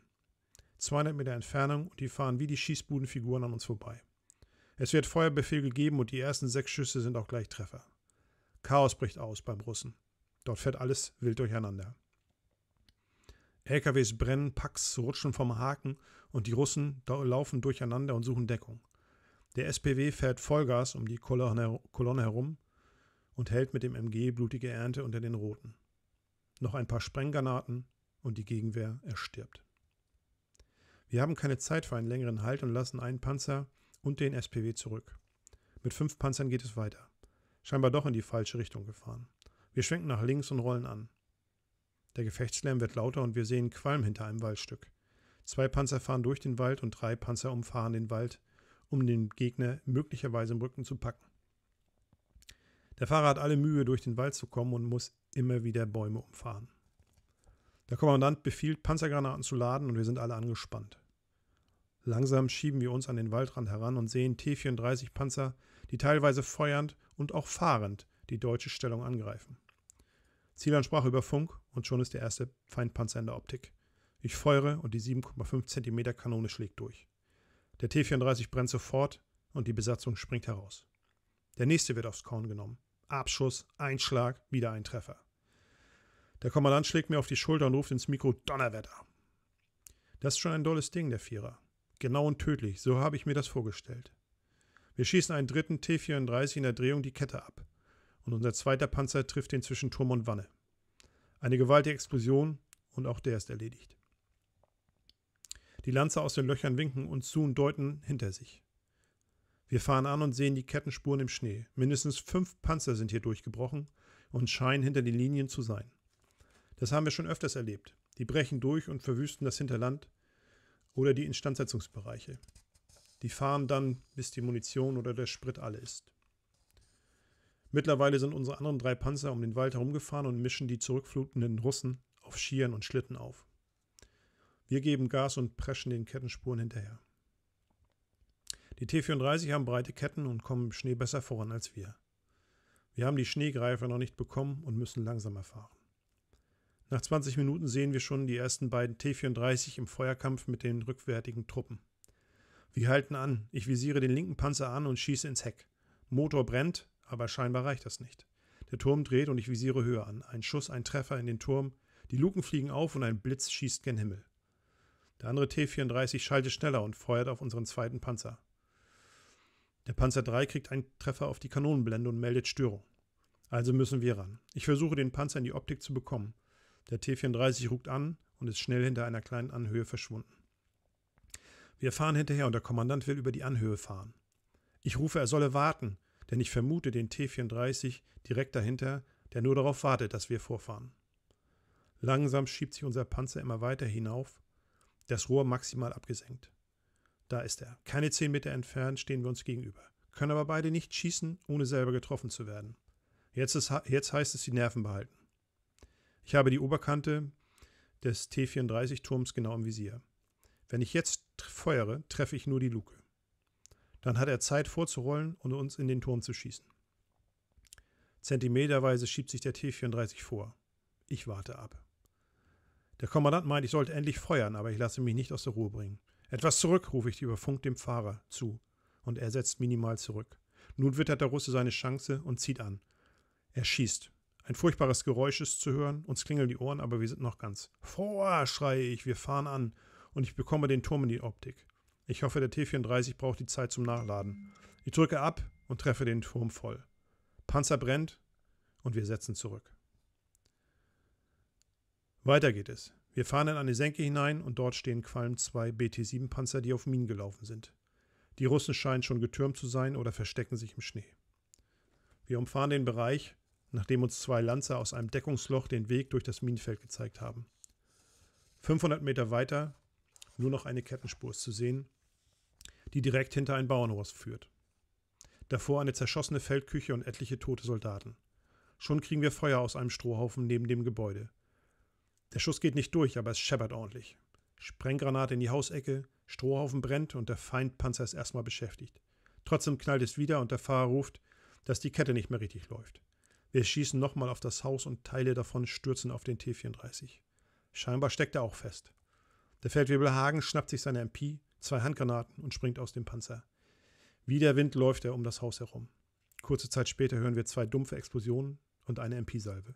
200 Meter Entfernung und die fahren wie die Schießbudenfiguren an uns vorbei. Es wird Feuerbefehl gegeben und die ersten sechs Schüsse sind auch gleich Treffer. Chaos bricht aus beim Russen. Dort fährt alles wild durcheinander. LKWs brennen, Packs rutschen vom Haken und die Russen laufen durcheinander und suchen Deckung. Der SPW fährt Vollgas um die Kolonne, herum und hält mit dem MG blutige Ernte unter den Roten. Noch ein paar Sprenggranaten und die Gegenwehr erstirbt. Wir haben keine Zeit für einen längeren Halt und lassen einen Panzer und den SPW zurück. Mit fünf Panzern geht es weiter. Scheinbar doch in die falsche Richtung gefahren. Wir schwenken nach links und rollen an. Der Gefechtslärm wird lauter und wir sehen Qualm hinter einem Waldstück. Zwei Panzer fahren durch den Wald und drei Panzer umfahren den Wald, um den Gegner möglicherweise im Rücken zu packen. Der Fahrer hat alle Mühe, durch den Wald zu kommen und muss immer wieder Bäume umfahren. Der Kommandant befiehlt, Panzergranaten zu laden und wir sind alle angespannt. Langsam schieben wir uns an den Waldrand heran und sehen T-34-Panzer, die teilweise feuernd und auch fahrend die deutsche Stellung angreifen. Zielansprache über Funk und schon ist der erste Feindpanzer in der Optik. Ich feuere und die 7,5 cm Kanone schlägt durch. Der T-34 brennt sofort und die Besatzung springt heraus. Der nächste wird aufs Korn genommen. Abschuss, Einschlag, wieder ein Treffer. Der Kommandant schlägt mir auf die Schulter und ruft ins Mikro Donnerwetter. Das ist schon ein dolles Ding, der Vierer. Genau und tödlich, so habe ich mir das vorgestellt. Wir schießen einen dritten T-34 in der Drehung die Kette ab. Und unser zweiter Panzer trifft den zwischen Turm und Wanne. Eine gewaltige Explosion und auch der ist erledigt. Die Lanze aus den Löchern winken und zu und deuten hinter sich. Wir fahren an und sehen die Kettenspuren im Schnee. Mindestens fünf Panzer sind hier durchgebrochen und scheinen hinter den Linien zu sein. Das haben wir schon öfters erlebt. Die brechen durch und verwüsten das Hinterland oder die Instandsetzungsbereiche. Die fahren dann, bis die Munition oder der Sprit alle ist. Mittlerweile sind unsere anderen drei Panzer um den Wald herumgefahren und mischen die zurückflutenden Russen auf Skiern und Schlitten auf. Wir geben Gas und preschen den Kettenspuren hinterher. Die T34 haben breite Ketten und kommen im Schnee besser voran als wir. Wir haben die Schneegreifer noch nicht bekommen und müssen langsamer fahren. Nach 20 Minuten sehen wir schon die ersten beiden T34 im Feuerkampf mit den rückwärtigen Truppen. Wir halten an. Ich visiere den linken Panzer an und schieße ins Heck. Motor brennt, aber scheinbar reicht das nicht. Der Turm dreht und ich visiere höher an. Ein Schuss, ein Treffer in den Turm. Die Luken fliegen auf und ein Blitz schießt gen Himmel. Der andere T-34 schaltet schneller und feuert auf unseren zweiten Panzer. Der Panzer 3 kriegt einen Treffer auf die Kanonenblende und meldet Störung. Also müssen wir ran. Ich versuche den Panzer in die Optik zu bekommen. Der T-34 ruckt an und ist schnell hinter einer kleinen Anhöhe verschwunden. Wir fahren hinterher und der Kommandant will über die Anhöhe fahren. Ich rufe, er solle warten, denn ich vermute den T-34 direkt dahinter, der nur darauf wartet, dass wir vorfahren. Langsam schiebt sich unser Panzer immer weiter hinauf, das Rohr maximal abgesenkt. Da ist er. Keine zehn Meter entfernt stehen wir uns gegenüber. Können aber beide nicht schießen, ohne selber getroffen zu werden. Jetzt, ist, jetzt heißt es, die Nerven behalten. Ich habe die Oberkante des T-34-Turms genau im Visier. Wenn ich jetzt feuere, treffe ich nur die Luke. Dann hat er Zeit vorzurollen und uns in den Turm zu schießen. Zentimeterweise schiebt sich der T-34 vor. Ich warte ab. Der Kommandant meint, ich sollte endlich feuern, aber ich lasse mich nicht aus der Ruhe bringen. Etwas zurück, rufe ich über Funk dem Fahrer zu, und er setzt minimal zurück. Nun wittert der Russe seine Chance und zieht an. Er schießt. Ein furchtbares Geräusch ist zu hören, uns klingeln die Ohren, aber wir sind noch ganz. Vor, schreie ich, wir fahren an, und ich bekomme den Turm in die Optik. Ich hoffe, der T-34 braucht die Zeit zum Nachladen. Ich drücke ab und treffe den Turm voll. Panzer brennt und wir setzen zurück. Weiter geht es. Wir fahren in eine Senke hinein und dort stehen Qualm zwei BT-7-Panzer, die auf Minen gelaufen sind. Die Russen scheinen schon getürmt zu sein oder verstecken sich im Schnee. Wir umfahren den Bereich, nachdem uns zwei Lanzer aus einem Deckungsloch den Weg durch das Minenfeld gezeigt haben. 500 Meter weiter nur noch eine Kettenspur ist zu sehen, die direkt hinter ein Bauernhorst führt. Davor eine zerschossene Feldküche und etliche tote Soldaten. Schon kriegen wir Feuer aus einem Strohhaufen neben dem Gebäude. Der Schuss geht nicht durch, aber es scheppert ordentlich. Sprenggranate in die Hausecke, Strohhaufen brennt und der Feindpanzer ist erstmal beschäftigt. Trotzdem knallt es wieder und der Fahrer ruft, dass die Kette nicht mehr richtig läuft. Wir schießen nochmal auf das Haus und Teile davon stürzen auf den T-34. Scheinbar steckt er auch fest. Der Feldwebel Hagen schnappt sich seine MP, zwei Handgranaten und springt aus dem Panzer. Wie der Wind läuft er um das Haus herum. Kurze Zeit später hören wir zwei dumpfe Explosionen und eine MP-Salve.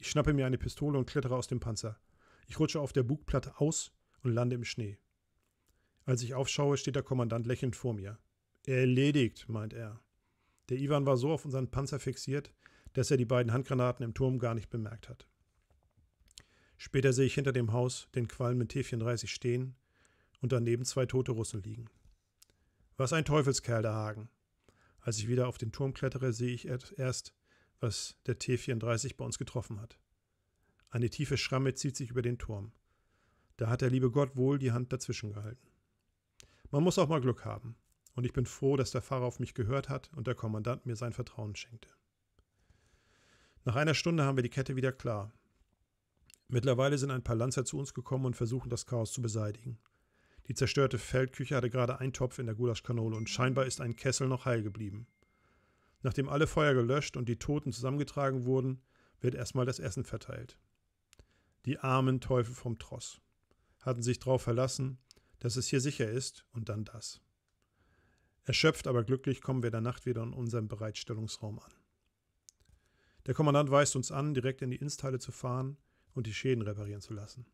Ich schnappe mir eine Pistole und klettere aus dem Panzer. Ich rutsche auf der Bugplatte aus und lande im Schnee. Als ich aufschaue, steht der Kommandant lächelnd vor mir. Erledigt, meint er. Der Iwan war so auf unseren Panzer fixiert, dass er die beiden Handgranaten im Turm gar nicht bemerkt hat. Später sehe ich hinter dem Haus den Qualm mit T-34 stehen und daneben zwei tote Russen liegen. Was ein Teufelskerl, der Hagen. Als ich wieder auf den Turm klettere, sehe ich erst, was der T-34 bei uns getroffen hat. Eine tiefe Schramme zieht sich über den Turm. Da hat der liebe Gott wohl die Hand dazwischen gehalten. Man muss auch mal Glück haben. Und ich bin froh, dass der Fahrer auf mich gehört hat und der Kommandant mir sein Vertrauen schenkte. Nach einer Stunde haben wir die Kette wieder klar. Mittlerweile sind ein paar Lanzer zu uns gekommen und versuchen, das Chaos zu beseitigen. Die zerstörte Feldküche hatte gerade einen Topf in der Gulaschkanone und scheinbar ist ein Kessel noch heil geblieben. Nachdem alle Feuer gelöscht und die Toten zusammengetragen wurden, wird erstmal das Essen verteilt. Die armen Teufel vom Tross hatten sich darauf verlassen, dass es hier sicher ist und dann das. Erschöpft, aber glücklich kommen wir der Nacht wieder in unserem Bereitstellungsraum an. Der Kommandant weist uns an, direkt in die Insthalle zu fahren und die Schäden reparieren zu lassen.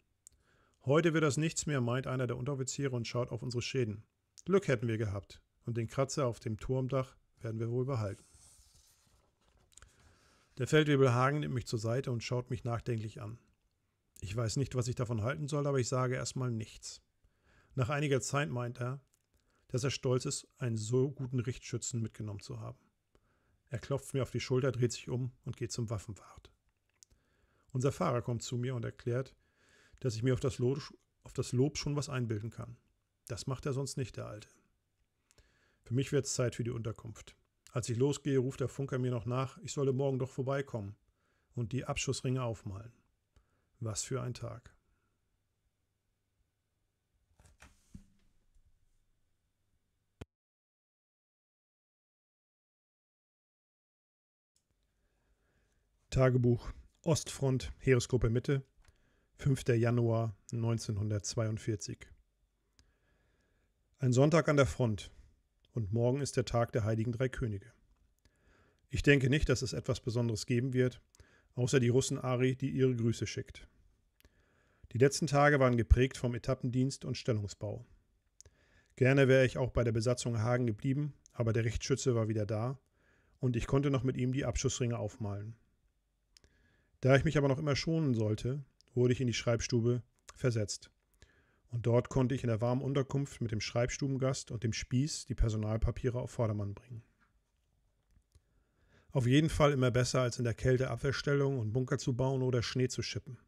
Heute wird das nichts mehr, meint einer der Unteroffiziere und schaut auf unsere Schäden. Glück hätten wir gehabt und den Kratzer auf dem Turmdach werden wir wohl behalten. Der Feldwebel Hagen nimmt mich zur Seite und schaut mich nachdenklich an. Ich weiß nicht, was ich davon halten soll, aber ich sage erstmal nichts. Nach einiger Zeit meint er, dass er stolz ist, einen so guten Richtschützen mitgenommen zu haben. Er klopft mir auf die Schulter, dreht sich um und geht zum Waffenwart. Unser Fahrer kommt zu mir und erklärt, dass ich mir auf das, Lob, auf das Lob schon was einbilden kann. Das macht er sonst nicht, der Alte. Für mich wird es Zeit für die Unterkunft. Als ich losgehe, ruft der Funker mir noch nach, ich solle morgen doch vorbeikommen und die Abschussringe aufmalen. Was für ein Tag. Tagebuch Ostfront, Heeresgruppe Mitte, 5. Januar 1942. Ein Sonntag an der Front, und morgen ist der Tag der heiligen drei Könige. Ich denke nicht, dass es etwas Besonderes geben wird, außer die Russen Ari, die ihre Grüße schickt. Die letzten Tage waren geprägt vom Etappendienst und Stellungsbau. Gerne wäre ich auch bei der Besatzung Hagen geblieben, aber der Richtschütze war wieder da und ich konnte noch mit ihm die Abschussringe aufmalen. Da ich mich aber noch immer schonen sollte, wurde ich in die Schreibstube versetzt. Und dort konnte ich in der warmen Unterkunft mit dem Schreibstubengast und dem Spieß die Personalpapiere auf Vordermann bringen. Auf jeden Fall immer besser als in der Kälte Abwehrstellung und Bunker zu bauen oder Schnee zu schippen.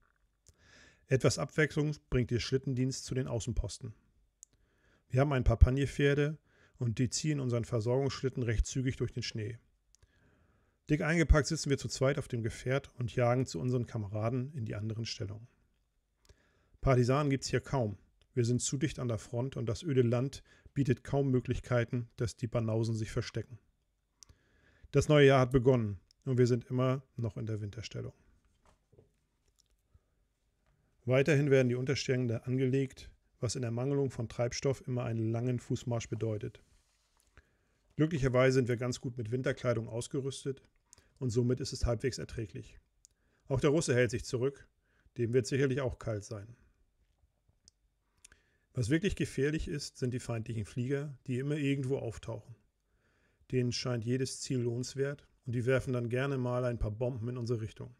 Etwas Abwechslung bringt der Schlittendienst zu den Außenposten. Wir haben ein paar Panierpferde und die ziehen unseren Versorgungsschlitten recht zügig durch den Schnee. Dick eingepackt sitzen wir zu zweit auf dem Gefährt und jagen zu unseren Kameraden in die anderen Stellungen. Partisanen gibt es hier kaum, wir sind zu dicht an der Front und das öde Land bietet kaum Möglichkeiten, dass die Banausen sich verstecken. Das neue Jahr hat begonnen und wir sind immer noch in der Winterstellung. Weiterhin werden die Unterstände angelegt, was in Ermangelung von Treibstoff immer einen langen Fußmarsch bedeutet. Glücklicherweise sind wir ganz gut mit Winterkleidung ausgerüstet und somit ist es halbwegs erträglich. Auch der Russe hält sich zurück, dem wird sicherlich auch kalt sein. Was wirklich gefährlich ist, sind die feindlichen Flieger, die immer irgendwo auftauchen. Denen scheint jedes Ziel lohnenswert und die werfen dann gerne mal ein paar Bomben in unsere Richtung.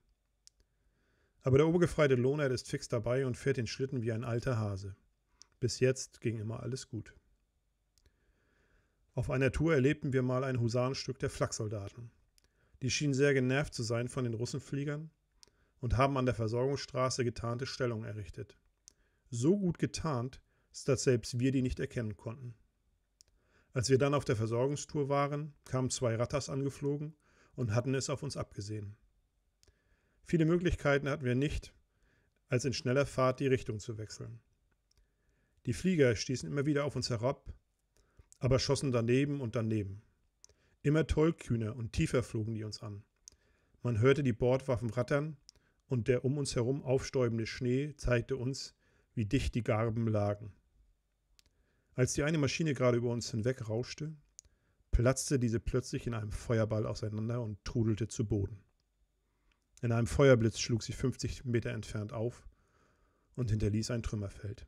Aber der obergefreite Lohnert ist fix dabei und fährt den Schlitten wie ein alter Hase. Bis jetzt ging immer alles gut. Auf einer Tour erlebten wir mal ein Husarenstück der Flaksoldaten. Die schienen sehr genervt zu sein von den Russenfliegern und haben an der Versorgungsstraße getarnte Stellung errichtet. So gut getarnt, dass selbst wir die nicht erkennen konnten. Als wir dann auf der Versorgungstour waren, kamen zwei Rattas angeflogen und hatten es auf uns abgesehen. Viele Möglichkeiten hatten wir nicht, als in schneller Fahrt die Richtung zu wechseln. Die Flieger stießen immer wieder auf uns herab, aber schossen daneben und daneben. Immer tollkühner und tiefer flogen die uns an. Man hörte die Bordwaffen rattern und der um uns herum aufstäubende Schnee zeigte uns, wie dicht die Garben lagen. Als die eine Maschine gerade über uns hinweg rauschte, platzte diese plötzlich in einem Feuerball auseinander und trudelte zu Boden. In einem Feuerblitz schlug sie 50 Meter entfernt auf und hinterließ ein Trümmerfeld.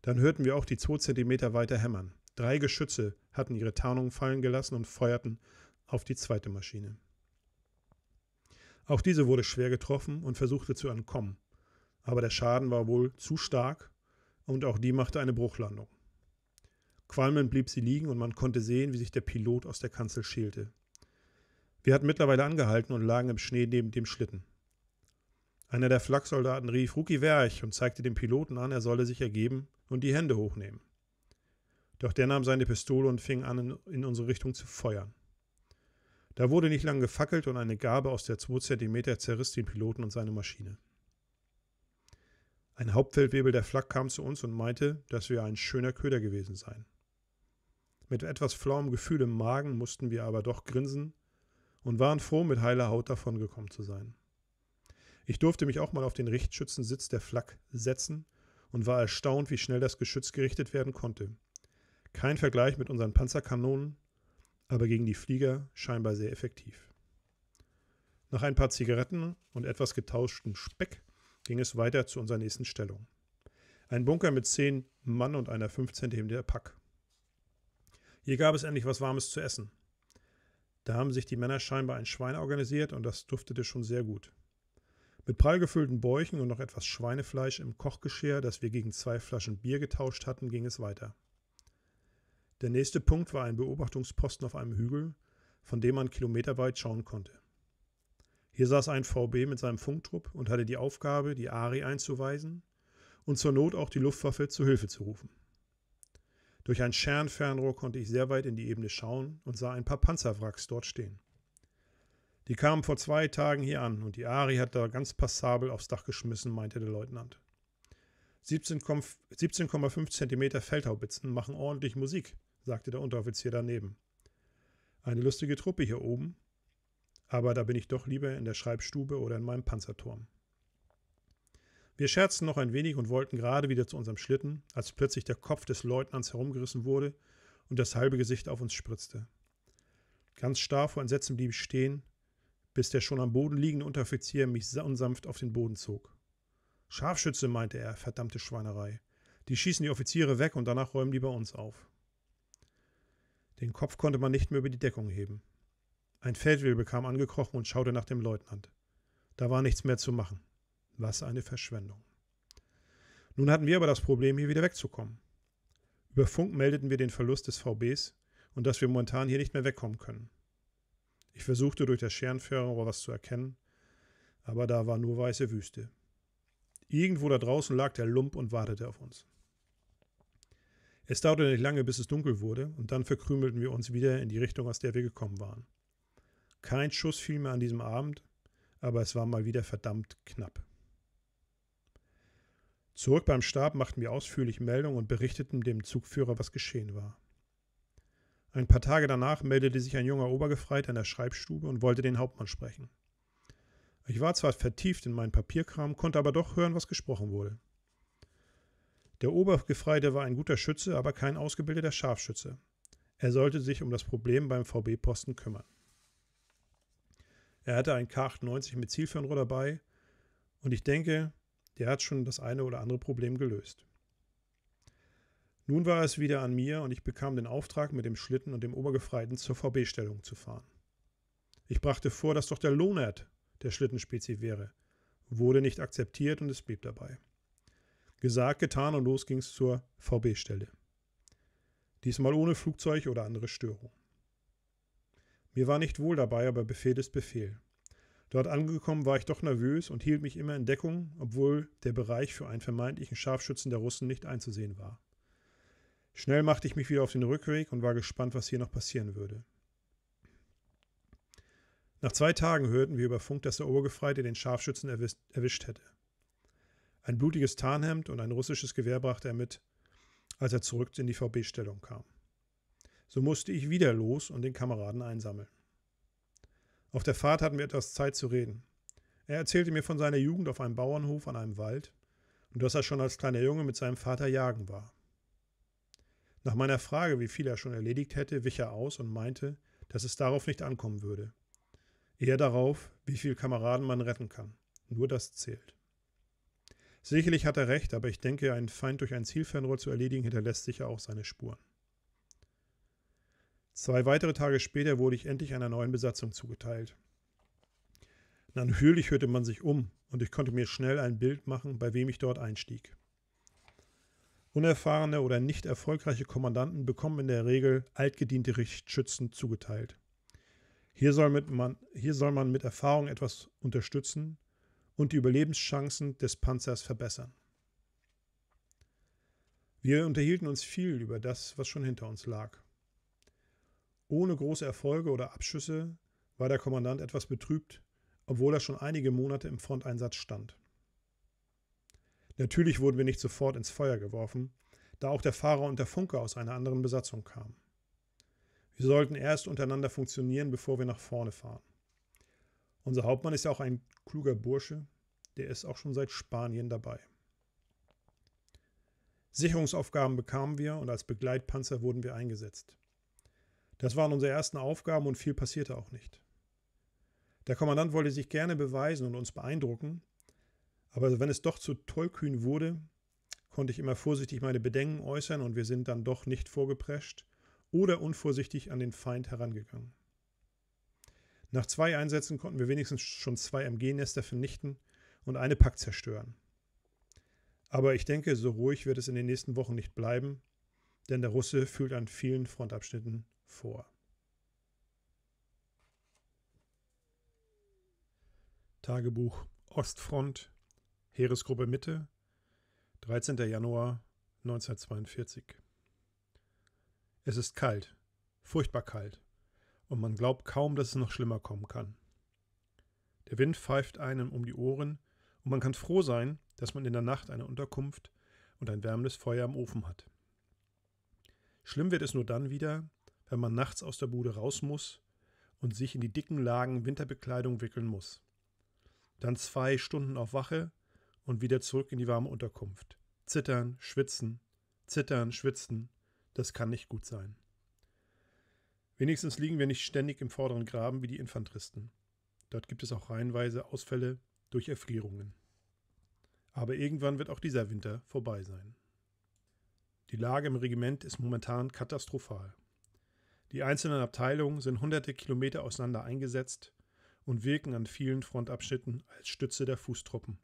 Dann hörten wir auch die 2 Zentimeter weiter hämmern. Drei Geschütze hatten ihre Tarnung fallen gelassen und feuerten auf die zweite Maschine. Auch diese wurde schwer getroffen und versuchte zu entkommen, aber der Schaden war wohl zu stark und auch die machte eine Bruchlandung. Qualmend blieb sie liegen und man konnte sehen, wie sich der Pilot aus der Kanzel schälte. Wir hatten mittlerweile angehalten und lagen im Schnee neben dem Schlitten. Einer der Flaksoldaten rief Ruki Werch und zeigte dem Piloten an, er solle sich ergeben und die Hände hochnehmen. Doch der nahm seine Pistole und fing an, in unsere Richtung zu feuern. Da wurde nicht lang gefackelt und eine Gabe aus der 2 cm zerriss den Piloten und seine Maschine. Ein Hauptfeldwebel der Flak kam zu uns und meinte, dass wir ein schöner Köder gewesen seien. Mit etwas flauem Gefühl im Magen mussten wir aber doch grinsen und waren froh, mit heiler Haut davongekommen zu sein. Ich durfte mich auch mal auf den Richtschützensitz der Flak setzen und war erstaunt, wie schnell das Geschütz gerichtet werden konnte. Kein Vergleich mit unseren Panzerkanonen, aber gegen die Flieger scheinbar sehr effektiv. Nach ein paar Zigaretten und etwas getauschtem Speck ging es weiter zu unserer nächsten Stellung. Ein Bunker mit zehn Mann und einer 5 cm Pack. Hier gab es endlich was Warmes zu essen. Da haben sich die Männer scheinbar ein Schwein organisiert und das duftete schon sehr gut. Mit prallgefüllten Bäuchen und noch etwas Schweinefleisch im Kochgeschirr, das wir gegen zwei Flaschen Bier getauscht hatten, ging es weiter. Der nächste Punkt war ein Beobachtungsposten auf einem Hügel, von dem man kilometerweit schauen konnte. Hier saß ein VB mit seinem Funktrupp und hatte die Aufgabe, die Ari einzuweisen und zur Not auch die Luftwaffe zu Hilfe zu rufen. Durch ein Schernfernrohr konnte ich sehr weit in die Ebene schauen und sah ein paar Panzerwracks dort stehen. Die kamen vor zwei Tagen hier an und die Ari hat da ganz passabel aufs Dach geschmissen, meinte der Leutnant. 17,5 cm Feldhaubitzen machen ordentlich Musik, sagte der Unteroffizier daneben. Eine lustige Truppe hier oben, aber da bin ich doch lieber in der Schreibstube oder in meinem Panzerturm. Wir scherzten noch ein wenig und wollten gerade wieder zu unserem Schlitten, als plötzlich der Kopf des Leutnants herumgerissen wurde und das halbe Gesicht auf uns spritzte. Ganz starr vor Entsetzen blieb ich stehen, bis der schon am Boden liegende Unteroffizier mich unsanft auf den Boden zog. Scharfschütze, meinte er, verdammte Schweinerei. Die schießen die Offiziere weg und danach räumen die bei uns auf. Den Kopf konnte man nicht mehr über die Deckung heben. Ein Feldwebel kam angekrochen und schaute nach dem Leutnant. Da war nichts mehr zu machen. Was eine Verschwendung. Nun hatten wir aber das Problem, hier wieder wegzukommen. Über Funk meldeten wir den Verlust des VBs und dass wir momentan hier nicht mehr wegkommen können. Ich versuchte durch das Scherenfernrohr was zu erkennen, aber da war nur weiße Wüste. Irgendwo da draußen lag der Lump und wartete auf uns. Es dauerte nicht lange, bis es dunkel wurde, und dann verkrümelten wir uns wieder in die Richtung, aus der wir gekommen waren. Kein Schuss fiel mehr an diesem Abend, aber es war mal wieder verdammt knapp. Zurück beim Stab machten wir ausführlich Meldung und berichteten dem Zugführer, was geschehen war. Ein paar Tage danach meldete sich ein junger Obergefreiter in der Schreibstube und wollte den Hauptmann sprechen. Ich war zwar vertieft in meinen Papierkram, konnte aber doch hören, was gesprochen wurde. Der Obergefreite war ein guter Schütze, aber kein ausgebildeter Scharfschütze. Er sollte sich um das Problem beim VB-Posten kümmern. Er hatte ein K98 mit Zielfernrohr dabei und ich denke, der hat schon das eine oder andere Problem gelöst. Nun war es wieder an mir und ich bekam den Auftrag, mit dem Schlitten und dem Obergefreiten zur VB-Stellung zu fahren. Ich brachte vor, dass doch der Lohnert der Schlittenspezi wäre, wurde nicht akzeptiert und es blieb dabei. Gesagt, getan und los ging's zur VB-Stelle. Diesmal ohne Flugzeug oder andere Störung. Mir war nicht wohl dabei, aber Befehl ist Befehl. Dort angekommen war ich doch nervös und hielt mich immer in Deckung, obwohl der Bereich für einen vermeintlichen Scharfschützen der Russen nicht einzusehen war. Schnell machte ich mich wieder auf den Rückweg und war gespannt, was hier noch passieren würde. Nach zwei Tagen hörten wir über Funk, dass der Obergefreite den Scharfschützen erwischt, hätte. Ein blutiges Tarnhemd und ein russisches Gewehr brachte er mit, als er zurück in die VB-Stellung kam. So musste ich wieder los und den Kameraden einsammeln. Auf der Fahrt hatten wir etwas Zeit zu reden. Er erzählte mir von seiner Jugend auf einem Bauernhof an einem Wald und dass er schon als kleiner Junge mit seinem Vater jagen war. Nach meiner Frage, wie viel er schon erledigt hätte, wich er aus und meinte, dass es darauf nicht ankommen würde. Eher darauf, wie viel Kameraden man retten kann. Nur das zählt. Sicherlich hat er recht, aber ich denke, einen Feind durch ein Zielfernrohr zu erledigen, hinterlässt sicher auch seine Spuren. Zwei weitere Tage später wurde ich endlich einer neuen Besatzung zugeteilt. Natürlich hörte man sich um und ich konnte mir schnell ein Bild machen, bei wem ich dort einstieg. Unerfahrene oder nicht erfolgreiche Kommandanten bekommen in der Regel altgediente Richtschützen zugeteilt. Hier soll, man, hier soll man mit Erfahrung etwas unterstützen und die Überlebenschancen des Panzers verbessern. Wir unterhielten uns viel über das, was schon hinter uns lag. Ohne große Erfolge oder Abschüsse war der Kommandant etwas betrübt, obwohl er schon einige Monate im Fronteinsatz stand. Natürlich wurden wir nicht sofort ins Feuer geworfen, da auch der Fahrer und der Funker aus einer anderen Besatzung kamen. Wir sollten erst untereinander funktionieren, bevor wir nach vorne fahren. Unser Hauptmann ist ja auch ein kluger Bursche, der ist auch schon seit Spanien dabei. Sicherungsaufgaben bekamen wir und als Begleitpanzer wurden wir eingesetzt. Das waren unsere ersten Aufgaben und viel passierte auch nicht. Der Kommandant wollte sich gerne beweisen und uns beeindrucken, aber wenn es doch zu tollkühn wurde, konnte ich immer vorsichtig meine Bedenken äußern und wir sind dann doch nicht vorgeprescht oder unvorsichtig an den Feind herangegangen. Nach zwei Einsätzen konnten wir wenigstens schon zwei MG-Nester vernichten und eine Pack zerstören. Aber ich denke, so ruhig wird es in den nächsten Wochen nicht bleiben, denn der Russe fühlt an vielen Frontabschnitten vor. Tagebuch Ostfront, Heeresgruppe Mitte, 13. Januar 1942. Es ist kalt, furchtbar kalt, und man glaubt kaum, dass es noch schlimmer kommen kann. Der Wind pfeift einem um die Ohren, und man kann froh sein, dass man in der Nacht eine Unterkunft und ein wärmendes Feuer am Ofen hat. Schlimm wird es nur dann wieder, wenn man nachts aus der Bude raus muss und sich in die dicken Lagen Winterbekleidung wickeln muss. Dann zwei Stunden auf Wache und wieder zurück in die warme Unterkunft. Zittern, schwitzen, zittern, schwitzen, das kann nicht gut sein. Wenigstens liegen wir nicht ständig im vorderen Graben wie die Infanteristen. Dort gibt es auch reihenweise Ausfälle durch Erfrierungen. Aber irgendwann wird auch dieser Winter vorbei sein. Die Lage im Regiment ist momentan katastrophal. Die einzelnen Abteilungen sind hunderte Kilometer auseinander eingesetzt und wirken an vielen Frontabschnitten als Stütze der Fußtruppen.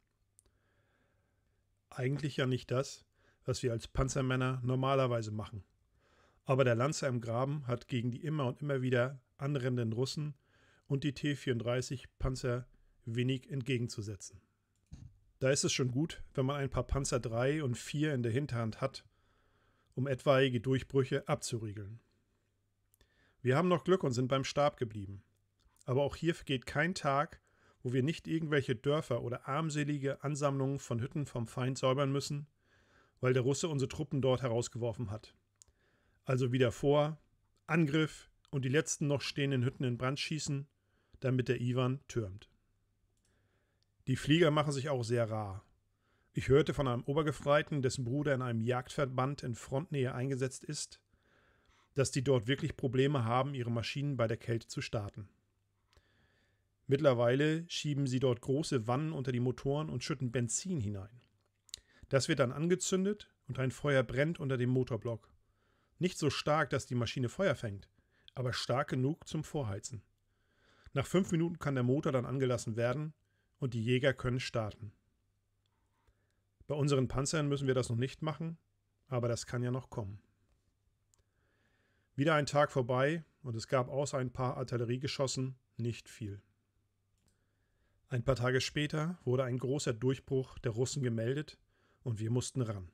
Eigentlich ja nicht das, was wir als Panzermänner normalerweise machen. Aber der Lanzer im Graben hat gegen die immer und immer wieder anrennenden Russen und die T-34-Panzer wenig entgegenzusetzen. Da ist es schon gut, wenn man ein paar Panzer 3 und 4 in der Hinterhand hat, um etwaige Durchbrüche abzuriegeln. Wir haben noch Glück und sind beim Stab geblieben. Aber auch hier vergeht kein Tag, wo wir nicht irgendwelche Dörfer oder armselige Ansammlungen von Hütten vom Feind säubern müssen, weil der Russe unsere Truppen dort herausgeworfen hat. Also wieder vor, Angriff und die letzten noch stehenden Hütten in Brand schießen, damit der Iwan türmt. Die Flieger machen sich auch sehr rar. Ich hörte von einem Obergefreiten, dessen Bruder in einem Jagdverband in Frontnähe eingesetzt ist, dass die dort wirklich Probleme haben, ihre Maschinen bei der Kälte zu starten. Mittlerweile schieben sie dort große Wannen unter die Motoren und schütten Benzin hinein. Das wird dann angezündet und ein Feuer brennt unter dem Motorblock. Nicht so stark, dass die Maschine Feuer fängt, aber stark genug zum Vorheizen. Nach fünf Minuten kann der Motor dann angelassen werden und die Jäger können starten. Bei unseren Panzern müssen wir das noch nicht machen, aber das kann ja noch kommen. Wieder ein Tag vorbei und es gab außer ein paar Artilleriegeschossen nicht viel. Ein paar Tage später wurde ein großer Durchbruch der Russen gemeldet und wir mussten ran.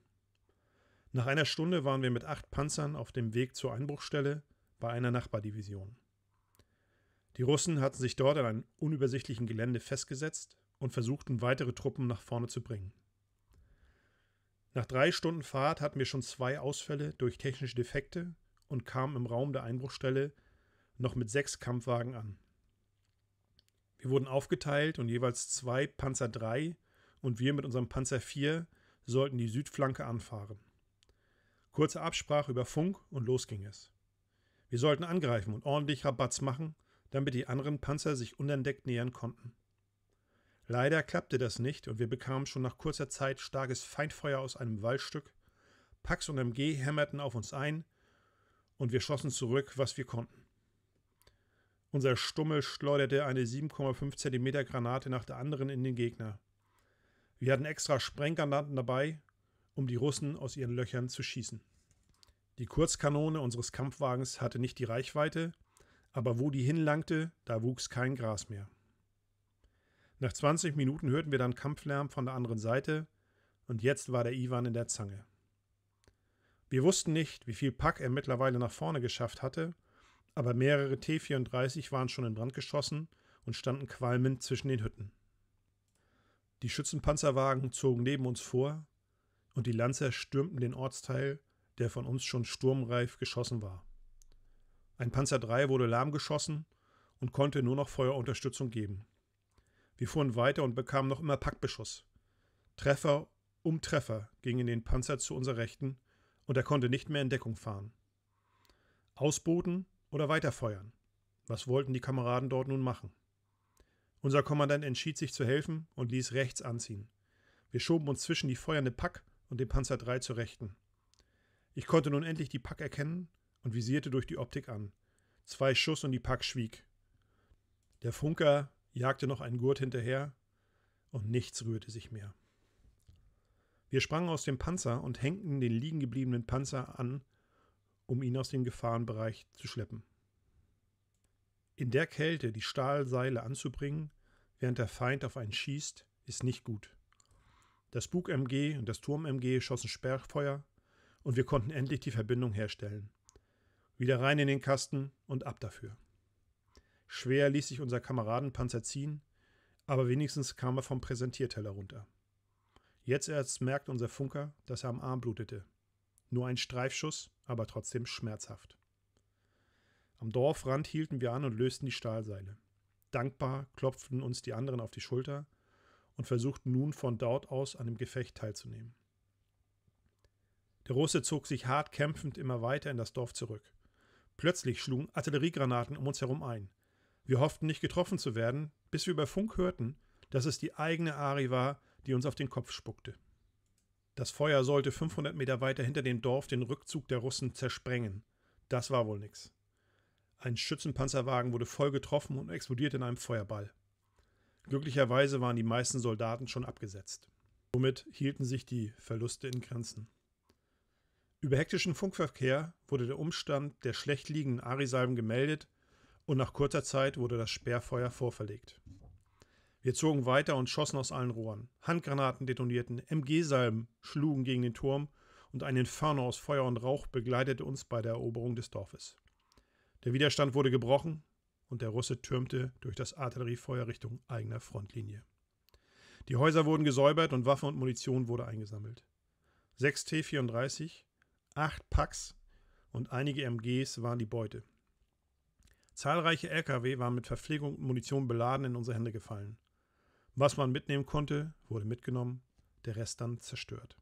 Nach einer Stunde waren wir mit acht Panzern auf dem Weg zur Einbruchstelle bei einer Nachbardivision. Die Russen hatten sich dort an einem unübersichtlichen Gelände festgesetzt und versuchten weitere Truppen nach vorne zu bringen. Nach drei Stunden Fahrt hatten wir schon zwei Ausfälle durch technische Defekte und kamen im Raum der Einbruchstelle noch mit sechs Kampfwagen an. Wir wurden aufgeteilt und jeweils zwei Panzer 3 und wir mit unserem Panzer 4 sollten die Südflanke anfahren. Kurze Absprache über Funk und los ging es. Wir sollten angreifen und ordentlich Rabatz machen, damit die anderen Panzer sich unentdeckt nähern konnten. Leider klappte das nicht und wir bekamen schon nach kurzer Zeit starkes Feindfeuer aus einem Waldstück. Pax und MG hämmerten auf uns ein, und wir schossen zurück, was wir konnten. Unser Stummel schleuderte eine 7,5 cm Granate nach der anderen in den Gegner. Wir hatten extra Sprenggranaten dabei, um die Russen aus ihren Löchern zu schießen. Die Kurzkanone unseres Kampfwagens hatte nicht die Reichweite, aber wo die hinlangte, da wuchs kein Gras mehr. Nach 20 Minuten hörten wir dann Kampflärm von der anderen Seite, und jetzt war der Iwan in der Zange. Wir wussten nicht, wie viel Pack er mittlerweile nach vorne geschafft hatte, aber mehrere T-34 waren schon in Brand geschossen und standen qualmend zwischen den Hütten. Die Schützenpanzerwagen zogen neben uns vor und die Lanzer stürmten den Ortsteil, der von uns schon sturmreif geschossen war. Ein Panzer III wurde lahmgeschossen und konnte nur noch Feuerunterstützung geben. Wir fuhren weiter und bekamen noch immer Packbeschuss. Treffer um Treffer gingen den Panzer zu unserer Rechten und er konnte nicht mehr in Deckung fahren. Ausboten oder weiterfeuern? Was wollten die Kameraden dort nun machen? Unser Kommandant entschied sich zu helfen und ließ rechts anziehen. Wir schoben uns zwischen die feuernde Pack und den Panzer 3 zur Rechten. Ich konnte nun endlich die Pack erkennen und visierte durch die Optik an. Zwei Schuss und die Pack schwieg. Der Funker jagte noch einen Gurt hinterher und nichts rührte sich mehr. Wir sprangen aus dem Panzer und hängten den liegengebliebenen Panzer an, um ihn aus dem Gefahrenbereich zu schleppen. In der Kälte die Stahlseile anzubringen, während der Feind auf einen schießt, ist nicht gut. Das Bug-MG und das Turm-MG schossen Sperrfeuer und wir konnten endlich die Verbindung herstellen. Wieder rein in den Kasten und ab dafür. Schwer ließ sich unser Kameradenpanzer ziehen, aber wenigstens kam er vom Präsentierteller runter. Jetzt erst merkt unser Funker, dass er am Arm blutete. Nur ein Streifschuss, aber trotzdem schmerzhaft. Am Dorfrand hielten wir an und lösten die Stahlseile. Dankbar klopften uns die anderen auf die Schulter und versuchten nun von dort aus an dem Gefecht teilzunehmen. Der Russe zog sich hart kämpfend immer weiter in das Dorf zurück. Plötzlich schlugen Artilleriegranaten um uns herum ein. Wir hofften nicht getroffen zu werden, bis wir über Funk hörten, dass es die eigene Ari war, die uns auf den Kopf spuckte. Das Feuer sollte 500 Meter weiter hinter dem Dorf den Rückzug der Russen zersprengen. Das war wohl nix. Ein Schützenpanzerwagen wurde voll getroffen und explodierte in einem Feuerball. Glücklicherweise waren die meisten Soldaten schon abgesetzt. Somit hielten sich die Verluste in Grenzen. Über hektischen Funkverkehr wurde der Umstand der schlecht liegenden Arisalben gemeldet und nach kurzer Zeit wurde das Sperrfeuer vorverlegt. Wir zogen weiter und schossen aus allen Rohren. Handgranaten detonierten, MG-Salben schlugen gegen den Turm und ein Inferno aus Feuer und Rauch begleitete uns bei der Eroberung des Dorfes. Der Widerstand wurde gebrochen und der Russe türmte durch das Artilleriefeuer Richtung eigener Frontlinie. Die Häuser wurden gesäubert und Waffen und Munition wurde eingesammelt. Sechs T-34, acht Packs und einige MGs waren die Beute. Zahlreiche LKW waren mit Verpflegung und Munition beladen in unsere Hände gefallen. Was man mitnehmen konnte, wurde mitgenommen, der Rest dann zerstört.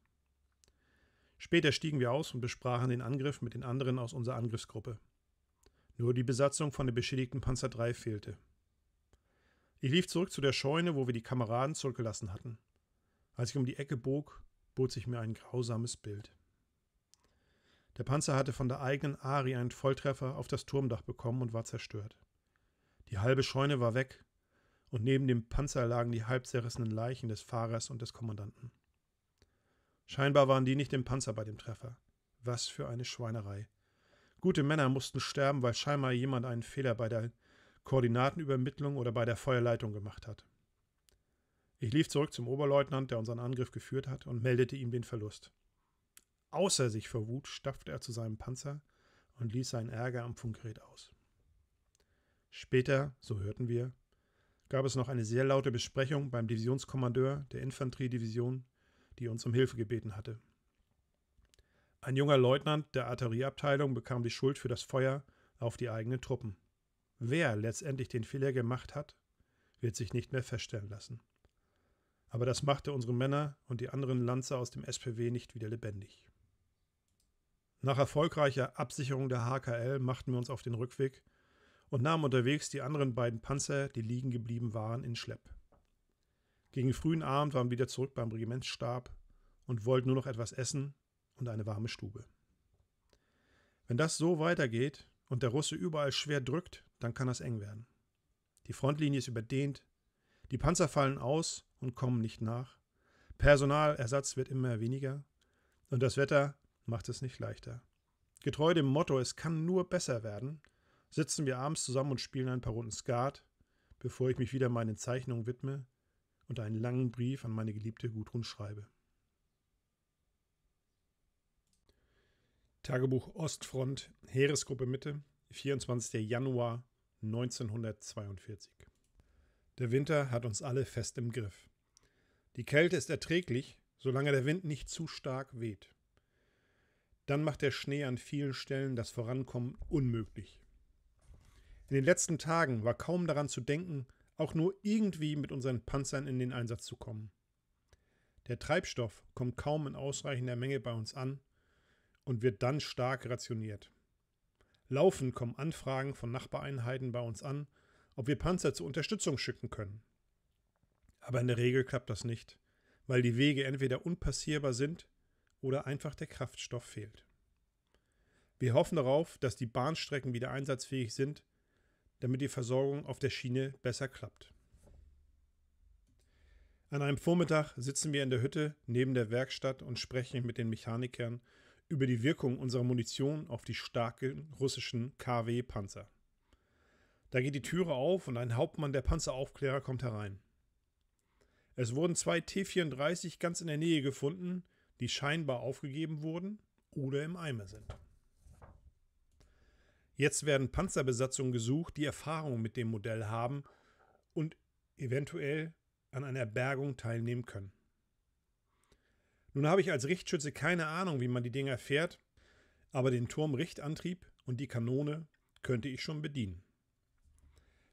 Später stiegen wir aus und besprachen den Angriff mit den anderen aus unserer Angriffsgruppe. Nur die Besatzung von der beschädigten Panzer 3 fehlte. Ich lief zurück zu der Scheune, wo wir die Kameraden zurückgelassen hatten. Als ich um die Ecke bog, bot sich mir ein grausames Bild. Der Panzer hatte von der eigenen Ari einen Volltreffer auf das Turmdach bekommen und war zerstört. Die halbe Scheune war weg, und neben dem Panzer lagen die halb zerrissenen Leichen des Fahrers und des Kommandanten. Scheinbar waren die nicht im Panzer bei dem Treffer. Was für eine Schweinerei. Gute Männer mussten sterben, weil scheinbar jemand einen Fehler bei der Koordinatenübermittlung oder bei der Feuerleitung gemacht hat. Ich lief zurück zum Oberleutnant, der unseren Angriff geführt hat, und meldete ihm den Verlust. Außer sich vor Wut stapfte er zu seinem Panzer und ließ seinen Ärger am Funkgerät aus. Später, so hörten wir, gab es noch eine sehr laute Besprechung beim Divisionskommandeur der Infanteriedivision, die uns um Hilfe gebeten hatte. Ein junger Leutnant der Artillerieabteilung bekam die Schuld für das Feuer auf die eigenen Truppen. Wer letztendlich den Fehler gemacht hat, wird sich nicht mehr feststellen lassen. Aber das machte unsere Männer und die anderen Lanzer aus dem SPW nicht wieder lebendig. Nach erfolgreicher Absicherung der HKL machten wir uns auf den Rückweg und nahm unterwegs die anderen beiden Panzer, die liegen geblieben waren, in Schlepp. Gegen frühen Abend waren wir wieder zurück beim Regimentsstab und wollten nur noch etwas essen und eine warme Stube. Wenn das so weitergeht und der Russe überall schwer drückt, dann kann das eng werden. Die Frontlinie ist überdehnt, die Panzer fallen aus und kommen nicht nach, Personalersatz wird immer weniger und das Wetter macht es nicht leichter. Getreu dem Motto, es kann nur besser werden, sitzen wir abends zusammen und spielen ein paar Runden Skat, bevor ich mich wieder meinen Zeichnungen widme und einen langen Brief an meine geliebte Gudrun schreibe. Tagebuch Ostfront, Heeresgruppe Mitte, 24. Januar 1942. Der Winter hat uns alle fest im Griff. Die Kälte ist erträglich, solange der Wind nicht zu stark weht. Dann macht der Schnee an vielen Stellen das Vorankommen unmöglich. In den letzten Tagen war kaum daran zu denken, auch nur irgendwie mit unseren Panzern in den Einsatz zu kommen. Der Treibstoff kommt kaum in ausreichender Menge bei uns an und wird dann stark rationiert. Laufend kommen Anfragen von Nachbareinheiten bei uns an, ob wir Panzer zur Unterstützung schicken können. Aber in der Regel klappt das nicht, weil die Wege entweder unpassierbar sind oder einfach der Kraftstoff fehlt. Wir hoffen darauf, dass die Bahnstrecken wieder einsatzfähig sind damit die Versorgung auf der Schiene besser klappt. An einem Vormittag sitzen wir in der Hütte neben der Werkstatt und sprechen mit den Mechanikern über die Wirkung unserer Munition auf die starken russischen KW-Panzer. Da geht die Türe auf und ein Hauptmann der Panzeraufklärer kommt herein. Es wurden zwei T-34 ganz in der Nähe gefunden, die scheinbar aufgegeben wurden oder im Eimer sind. Jetzt werden Panzerbesatzungen gesucht, die Erfahrung mit dem Modell haben und eventuell an einer Bergung teilnehmen können. Nun habe ich als Richtschütze keine Ahnung, wie man die Dinger fährt, aber den Turmrichtantrieb und die Kanone könnte ich schon bedienen.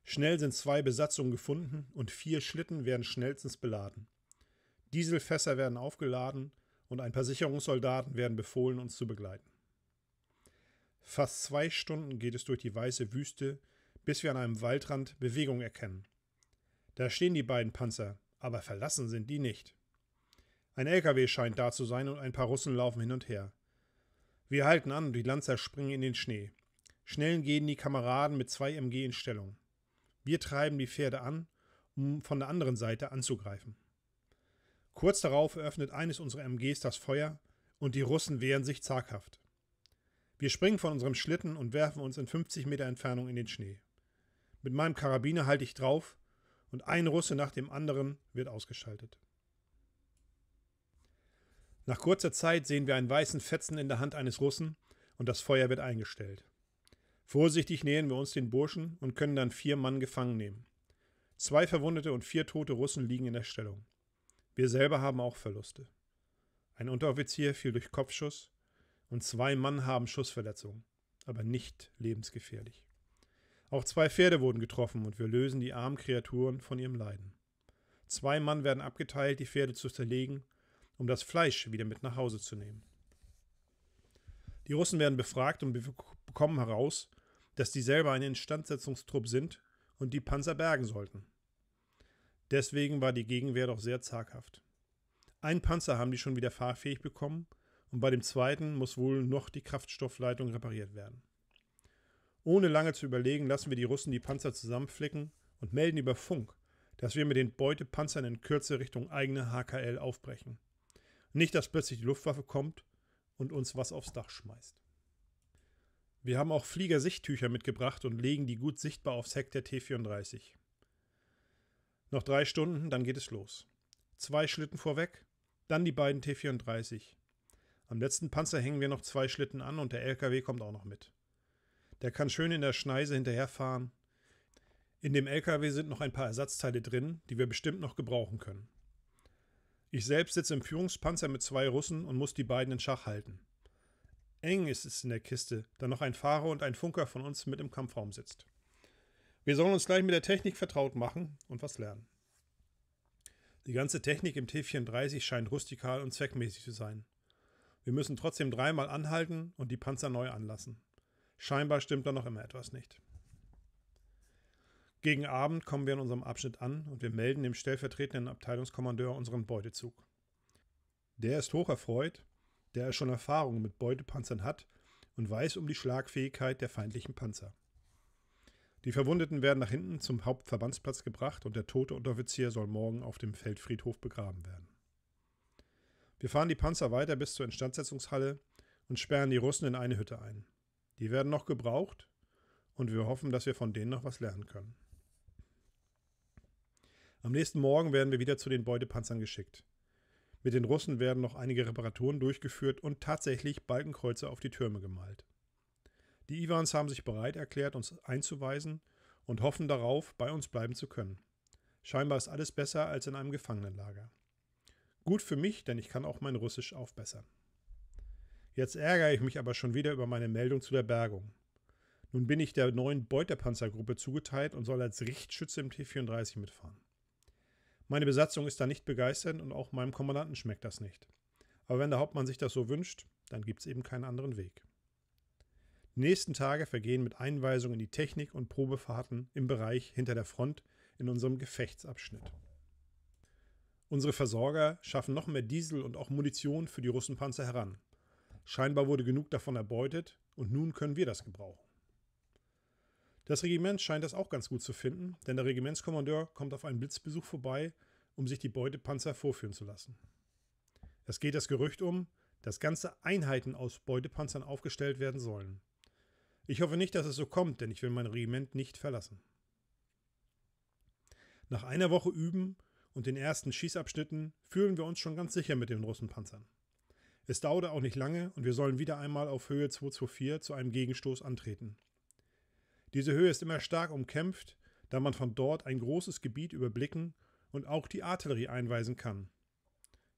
Schnell sind zwei Besatzungen gefunden und vier Schlitten werden schnellstens beladen. Dieselfässer werden aufgeladen und ein paar Sicherungssoldaten werden befohlen, uns zu begleiten. Fast zwei Stunden geht es durch die weiße Wüste, bis wir an einem Waldrand Bewegung erkennen. Da stehen die beiden Panzer, aber verlassen sind die nicht. Ein LKW scheint da zu sein und ein paar Russen laufen hin und her. Wir halten an und die Lanzer springen in den Schnee. Schnell gehen die Kameraden mit 2 MG in Stellung. Wir treiben die Pferde an, um von der anderen Seite anzugreifen. Kurz darauf eröffnet eines unserer MGs das Feuer und die Russen wehren sich zaghaft. Wir springen von unserem Schlitten und werfen uns in 50 Meter Entfernung in den Schnee. Mit meinem Karabiner halte ich drauf und ein Russe nach dem anderen wird ausgeschaltet. Nach kurzer Zeit sehen wir einen weißen Fetzen in der Hand eines Russen und das Feuer wird eingestellt. Vorsichtig nähern wir uns den Burschen und können dann vier Mann gefangen nehmen. Zwei Verwundete und vier tote Russen liegen in der Stellung. Wir selber haben auch Verluste. Ein Unteroffizier fiel durch Kopfschuss, und zwei Mann haben Schussverletzungen, aber nicht lebensgefährlich. Auch zwei Pferde wurden getroffen und wir lösen die armen Kreaturen von ihrem Leiden. Zwei Mann werden abgeteilt, die Pferde zu zerlegen, um das Fleisch wieder mit nach Hause zu nehmen. Die Russen werden befragt und bekommen heraus, dass die selber ein Instandsetzungstrupp sind und die Panzer bergen sollten. Deswegen war die Gegenwehr doch sehr zaghaft. Ein Panzer haben die schon wieder fahrfähig bekommen und bei dem zweiten muss wohl noch die Kraftstoffleitung repariert werden. Ohne lange zu überlegen, lassen wir die Russen die Panzer zusammenflicken und melden über Funk, dass wir mit den Beutepanzern in Kürze Richtung eigene HKL aufbrechen. Nicht, dass plötzlich die Luftwaffe kommt und uns was aufs Dach schmeißt. Wir haben auch Fliegersichttücher mitgebracht und legen die gut sichtbar aufs Heck der T-34. Noch drei Stunden, dann geht es los. Zwei Schlitten vorweg, dann die beiden T-34. Am letzten Panzer hängen wir noch zwei Schlitten an und der LKW kommt auch noch mit. Der kann schön in der Schneise hinterherfahren. In dem LKW sind noch ein paar Ersatzteile drin, die wir bestimmt noch gebrauchen können. Ich selbst sitze im Führungspanzer mit zwei Russen und muss die beiden in Schach halten. Eng ist es in der Kiste, da noch ein Fahrer und ein Funker von uns mit im Kampfraum sitzt. Wir sollen uns gleich mit der Technik vertraut machen und was lernen. Die ganze Technik im T-34 scheint rustikal und zweckmäßig zu sein. Wir müssen trotzdem dreimal anhalten und die Panzer neu anlassen. Scheinbar stimmt da noch immer etwas nicht. Gegen Abend kommen wir in unserem Abschnitt an und wir melden dem stellvertretenden Abteilungskommandeur unseren Beutezug. Der ist hocherfreut, der er schon Erfahrung mit Beutepanzern hat und weiß um die Schlagfähigkeit der feindlichen Panzer. Die Verwundeten werden nach hinten zum Hauptverbandsplatz gebracht und der tote Unteroffizier soll morgen auf dem Feldfriedhof begraben werden. Wir fahren die Panzer weiter bis zur Instandsetzungshalle und sperren die Russen in eine Hütte ein. Die werden noch gebraucht und wir hoffen, dass wir von denen noch was lernen können. Am nächsten Morgen werden wir wieder zu den Beutepanzern geschickt. Mit den Russen werden noch einige Reparaturen durchgeführt und tatsächlich Balkenkreuze auf die Türme gemalt. Die Iwans haben sich bereit erklärt, uns einzuweisen und hoffen darauf, bei uns bleiben zu können. Scheinbar ist alles besser als in einem Gefangenenlager. Gut für mich, denn ich kann auch mein Russisch aufbessern. Jetzt ärgere ich mich aber schon wieder über meine Meldung zu der Bergung. Nun bin ich der neuen Beuterpanzergruppe zugeteilt und soll als Richtschütze im T-34 mitfahren. Meine Besatzung ist da nicht begeistert und auch meinem Kommandanten schmeckt das nicht. Aber wenn der Hauptmann sich das so wünscht, dann gibt es eben keinen anderen Weg. Die nächsten Tage vergehen mit Einweisungen in die Technik und Probefahrten im Bereich hinter der Front in unserem Gefechtsabschnitt. Unsere Versorger schaffen noch mehr Diesel und auch Munition für die Russenpanzer heran. Scheinbar wurde genug davon erbeutet und nun können wir das gebrauchen. Das Regiment scheint das auch ganz gut zu finden, denn der Regimentskommandeur kommt auf einen Blitzbesuch vorbei, um sich die Beutepanzer vorführen zu lassen. Es geht das Gerücht um, dass ganze Einheiten aus Beutepanzern aufgestellt werden sollen. Ich hoffe nicht, dass es so kommt, denn ich will mein Regiment nicht verlassen. Nach einer Woche Üben und den ersten Schießabschnitten fühlen wir uns schon ganz sicher mit den Russenpanzern. Es dauerte auch nicht lange und wir sollen wieder einmal auf Höhe 224 zu einem Gegenstoß antreten. Diese Höhe ist immer stark umkämpft, da man von dort ein großes Gebiet überblicken und auch die Artillerie einweisen kann.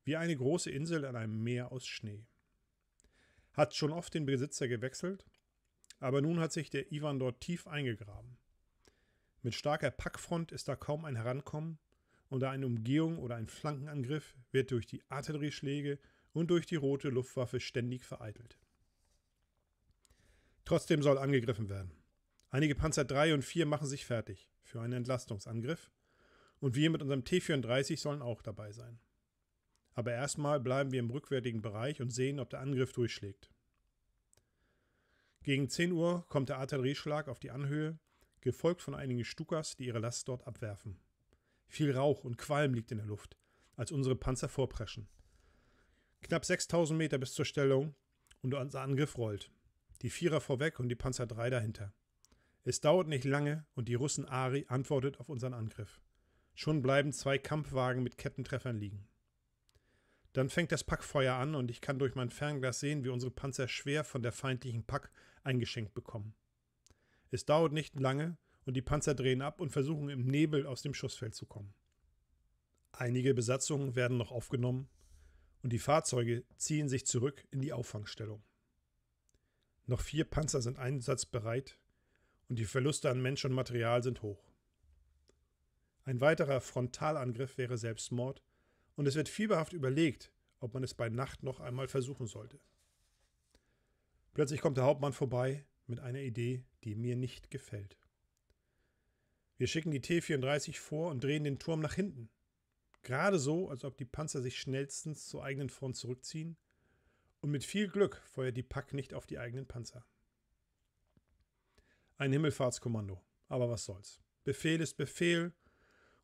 Wie eine große Insel an einem Meer aus Schnee. Hat schon oft den Besitzer gewechselt, aber nun hat sich der Iwan dort tief eingegraben. Mit starker Packfront ist da kaum ein Herankommen unter eine Umgehung oder einen Flankenangriff wird durch die Artillerieschläge und durch die rote Luftwaffe ständig vereitelt. Trotzdem soll angegriffen werden. Einige Panzer 3 und 4 machen sich fertig für einen Entlastungsangriff und wir mit unserem T-34 sollen auch dabei sein. Aber erstmal bleiben wir im rückwärtigen Bereich und sehen, ob der Angriff durchschlägt. Gegen 10 Uhr kommt der Artillerieschlag auf die Anhöhe, gefolgt von einigen Stukas, die ihre Last dort abwerfen. Viel Rauch und Qualm liegt in der Luft, als unsere Panzer vorpreschen. Knapp 6000 Meter bis zur Stellung und unser Angriff rollt. Die Vierer vorweg und die Panzer 3 dahinter. Es dauert nicht lange und die Russen Ari antwortet auf unseren Angriff. Schon bleiben zwei Kampfwagen mit Kettentreffern liegen. Dann fängt das Packfeuer an und ich kann durch mein Fernglas sehen, wie unsere Panzer schwer von der feindlichen Pack eingeschenkt bekommen. Es dauert nicht lange und die Panzer drehen ab und versuchen im Nebel aus dem Schussfeld zu kommen. Einige Besatzungen werden noch aufgenommen und die Fahrzeuge ziehen sich zurück in die Auffangstellung. Noch vier Panzer sind einsatzbereit und die Verluste an Mensch und Material sind hoch. Ein weiterer Frontalangriff wäre Selbstmord und es wird fieberhaft überlegt, ob man es bei Nacht noch einmal versuchen sollte. Plötzlich kommt der Hauptmann vorbei mit einer Idee, die mir nicht gefällt. Wir schicken die T-34 vor und drehen den Turm nach hinten. Gerade so, als ob die Panzer sich schnellstens zur eigenen Front zurückziehen. Und mit viel Glück feuert die Pack nicht auf die eigenen Panzer. Ein Himmelfahrtskommando. Aber was soll's. Befehl ist Befehl.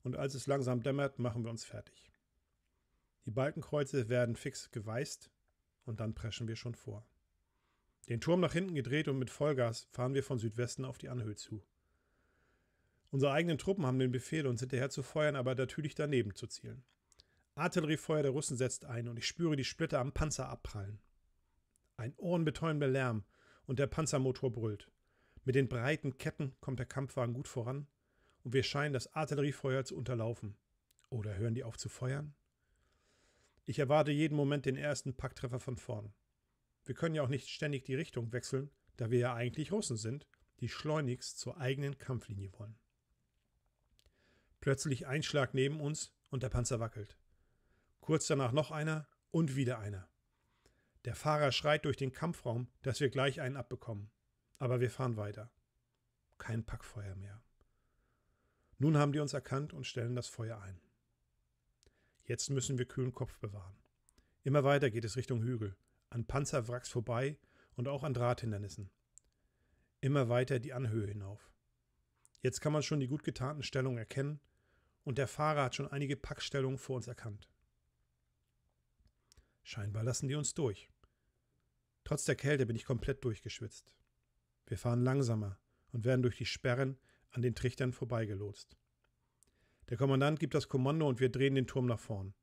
Und als es langsam dämmert, machen wir uns fertig. Die Balkenkreuze werden fix geweißt und dann preschen wir schon vor. Den Turm nach hinten gedreht und mit Vollgas fahren wir von Südwesten auf die Anhöhe zu. Unsere eigenen Truppen haben den Befehl, uns hinterher zu feuern, aber natürlich daneben zu zielen. Artilleriefeuer der Russen setzt ein und ich spüre die Splitter am Panzer abprallen. Ein ohrenbetäubender Lärm und der Panzermotor brüllt. Mit den breiten Ketten kommt der Kampfwagen gut voran und wir scheinen das Artilleriefeuer zu unterlaufen. Oder hören die auf zu feuern? Ich erwarte jeden Moment den ersten Packtreffer von vorn. Wir können ja auch nicht ständig die Richtung wechseln, da wir ja eigentlich Russen sind, die schleunigst zur eigenen Kampflinie wollen. Plötzlich ein Schlag neben uns und der Panzer wackelt. Kurz danach noch einer und wieder einer. Der Fahrer schreit durch den Kampfraum, dass wir gleich einen abbekommen. Aber wir fahren weiter. Kein Packfeuer mehr. Nun haben die uns erkannt und stellen das Feuer ein. Jetzt müssen wir kühlen Kopf bewahren. Immer weiter geht es Richtung Hügel, an Panzerwracks vorbei und auch an Drahthindernissen. Immer weiter die Anhöhe hinauf. Jetzt kann man schon die gut getarnten Stellungen erkennen und der Fahrer hat schon einige Packstellungen vor uns erkannt. Scheinbar lassen die uns durch. Trotz der Kälte bin ich komplett durchgeschwitzt. Wir fahren langsamer und werden durch die Sperren an den Trichtern vorbeigelotst. Der Kommandant gibt das Kommando und wir drehen den Turm nach vorn.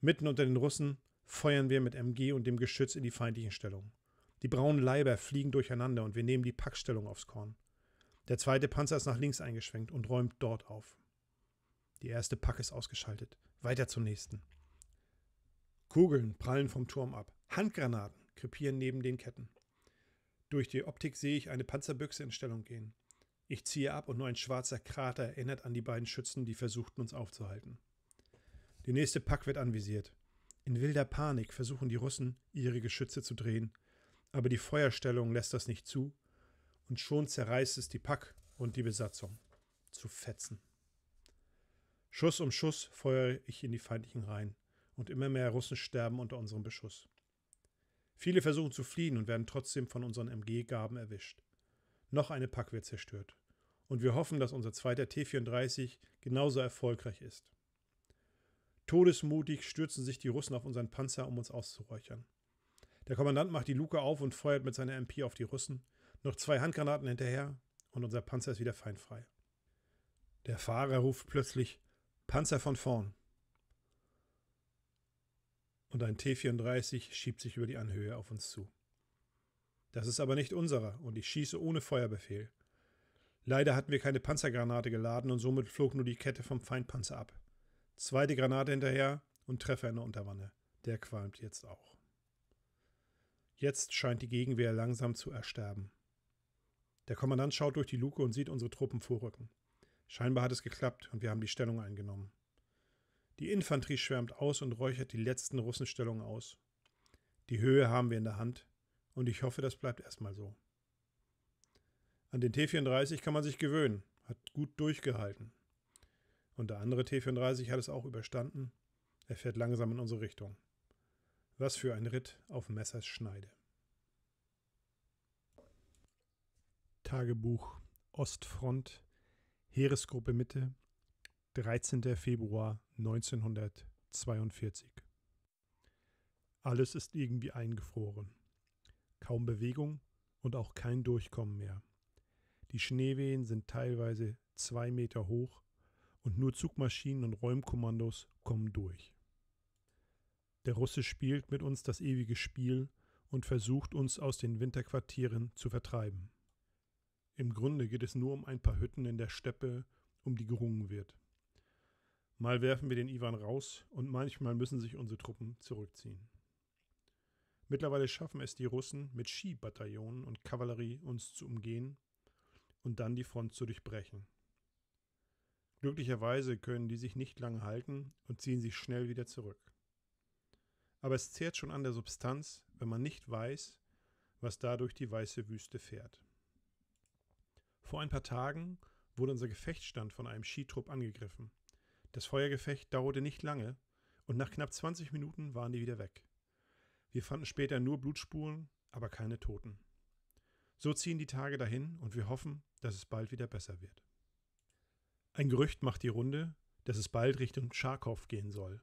Mitten unter den Russen feuern wir mit MG und dem Geschütz in die feindlichen Stellungen. Die braunen Leiber fliegen durcheinander und wir nehmen die Packstellung aufs Korn. Der zweite Panzer ist nach links eingeschwenkt und räumt dort auf. Die erste Pack ist ausgeschaltet. Weiter zum nächsten. Kugeln prallen vom Turm ab. Handgranaten krepieren neben den Ketten. Durch die Optik sehe ich eine Panzerbüchse in Stellung gehen. Ich ziehe ab und nur ein schwarzer Krater erinnert an die beiden Schützen, die versuchten, uns aufzuhalten. Die nächste Pack wird anvisiert. In wilder Panik versuchen die Russen, ihre Geschütze zu drehen, aber die Feuerstellung lässt das nicht zu und schon zerreißt es die Pack und die Besatzung zu fetzen. Schuss um Schuss feuere ich in die feindlichen Reihen und immer mehr Russen sterben unter unserem Beschuss. Viele versuchen zu fliehen und werden trotzdem von unseren MG-Gaben erwischt. Noch eine Pack wird zerstört. Und wir hoffen, dass unser zweiter T-34 genauso erfolgreich ist. Todesmutig stürzen sich die Russen auf unseren Panzer, um uns auszuräuchern. Der Kommandant macht die Luke auf und feuert mit seiner MP auf die Russen. Noch zwei Handgranaten hinterher und unser Panzer ist wieder feinfrei. Der Fahrer ruft plötzlich Panzer von vorn. Und ein T-34 schiebt sich über die Anhöhe auf uns zu. Das ist aber nicht unserer und ich schieße ohne Feuerbefehl. Leider hatten wir keine Panzergranate geladen und somit flog nur die Kette vom Feindpanzer ab. Zweite Granate hinterher und Treffer in der Unterwanne. Der qualmt jetzt auch. Jetzt scheint die Gegenwehr langsam zu ersterben. Der Kommandant schaut durch die Luke und sieht unsere Truppen vorrücken. Scheinbar hat es geklappt und wir haben die Stellung eingenommen. Die Infanterie schwärmt aus und räuchert die letzten Russenstellungen aus. Die Höhe haben wir in der Hand und ich hoffe, das bleibt erstmal so. An den T-34 kann man sich gewöhnen, hat gut durchgehalten. Und der andere T-34 hat es auch überstanden. Er fährt langsam in unsere Richtung. Was für ein Ritt auf Messers Schneide. Tagebuch Ostfront Heeresgruppe Mitte, 13. Februar 1942. Alles ist irgendwie eingefroren. Kaum Bewegung und auch kein Durchkommen mehr. Die Schneewehen sind teilweise zwei Meter hoch und nur Zugmaschinen und Räumkommandos kommen durch. Der Russe spielt mit uns das ewige Spiel und versucht uns aus den Winterquartieren zu vertreiben. Im Grunde geht es nur um ein paar Hütten in der Steppe, um die gerungen wird. Mal werfen wir den Iwan raus und manchmal müssen sich unsere Truppen zurückziehen. Mittlerweile schaffen es die Russen, mit Skibataillonen und Kavallerie uns zu umgehen und dann die Front zu durchbrechen. Glücklicherweise können die sich nicht lange halten und ziehen sich schnell wieder zurück. Aber es zehrt schon an der Substanz, wenn man nicht weiß, was da durch die weiße Wüste fährt. Vor ein paar Tagen wurde unser Gefechtsstand von einem Skitrupp angegriffen. Das Feuergefecht dauerte nicht lange und nach knapp 20 Minuten waren die wieder weg. Wir fanden später nur Blutspuren, aber keine Toten. So ziehen die Tage dahin und wir hoffen, dass es bald wieder besser wird. Ein Gerücht macht die Runde, dass es bald Richtung Scharkow gehen soll.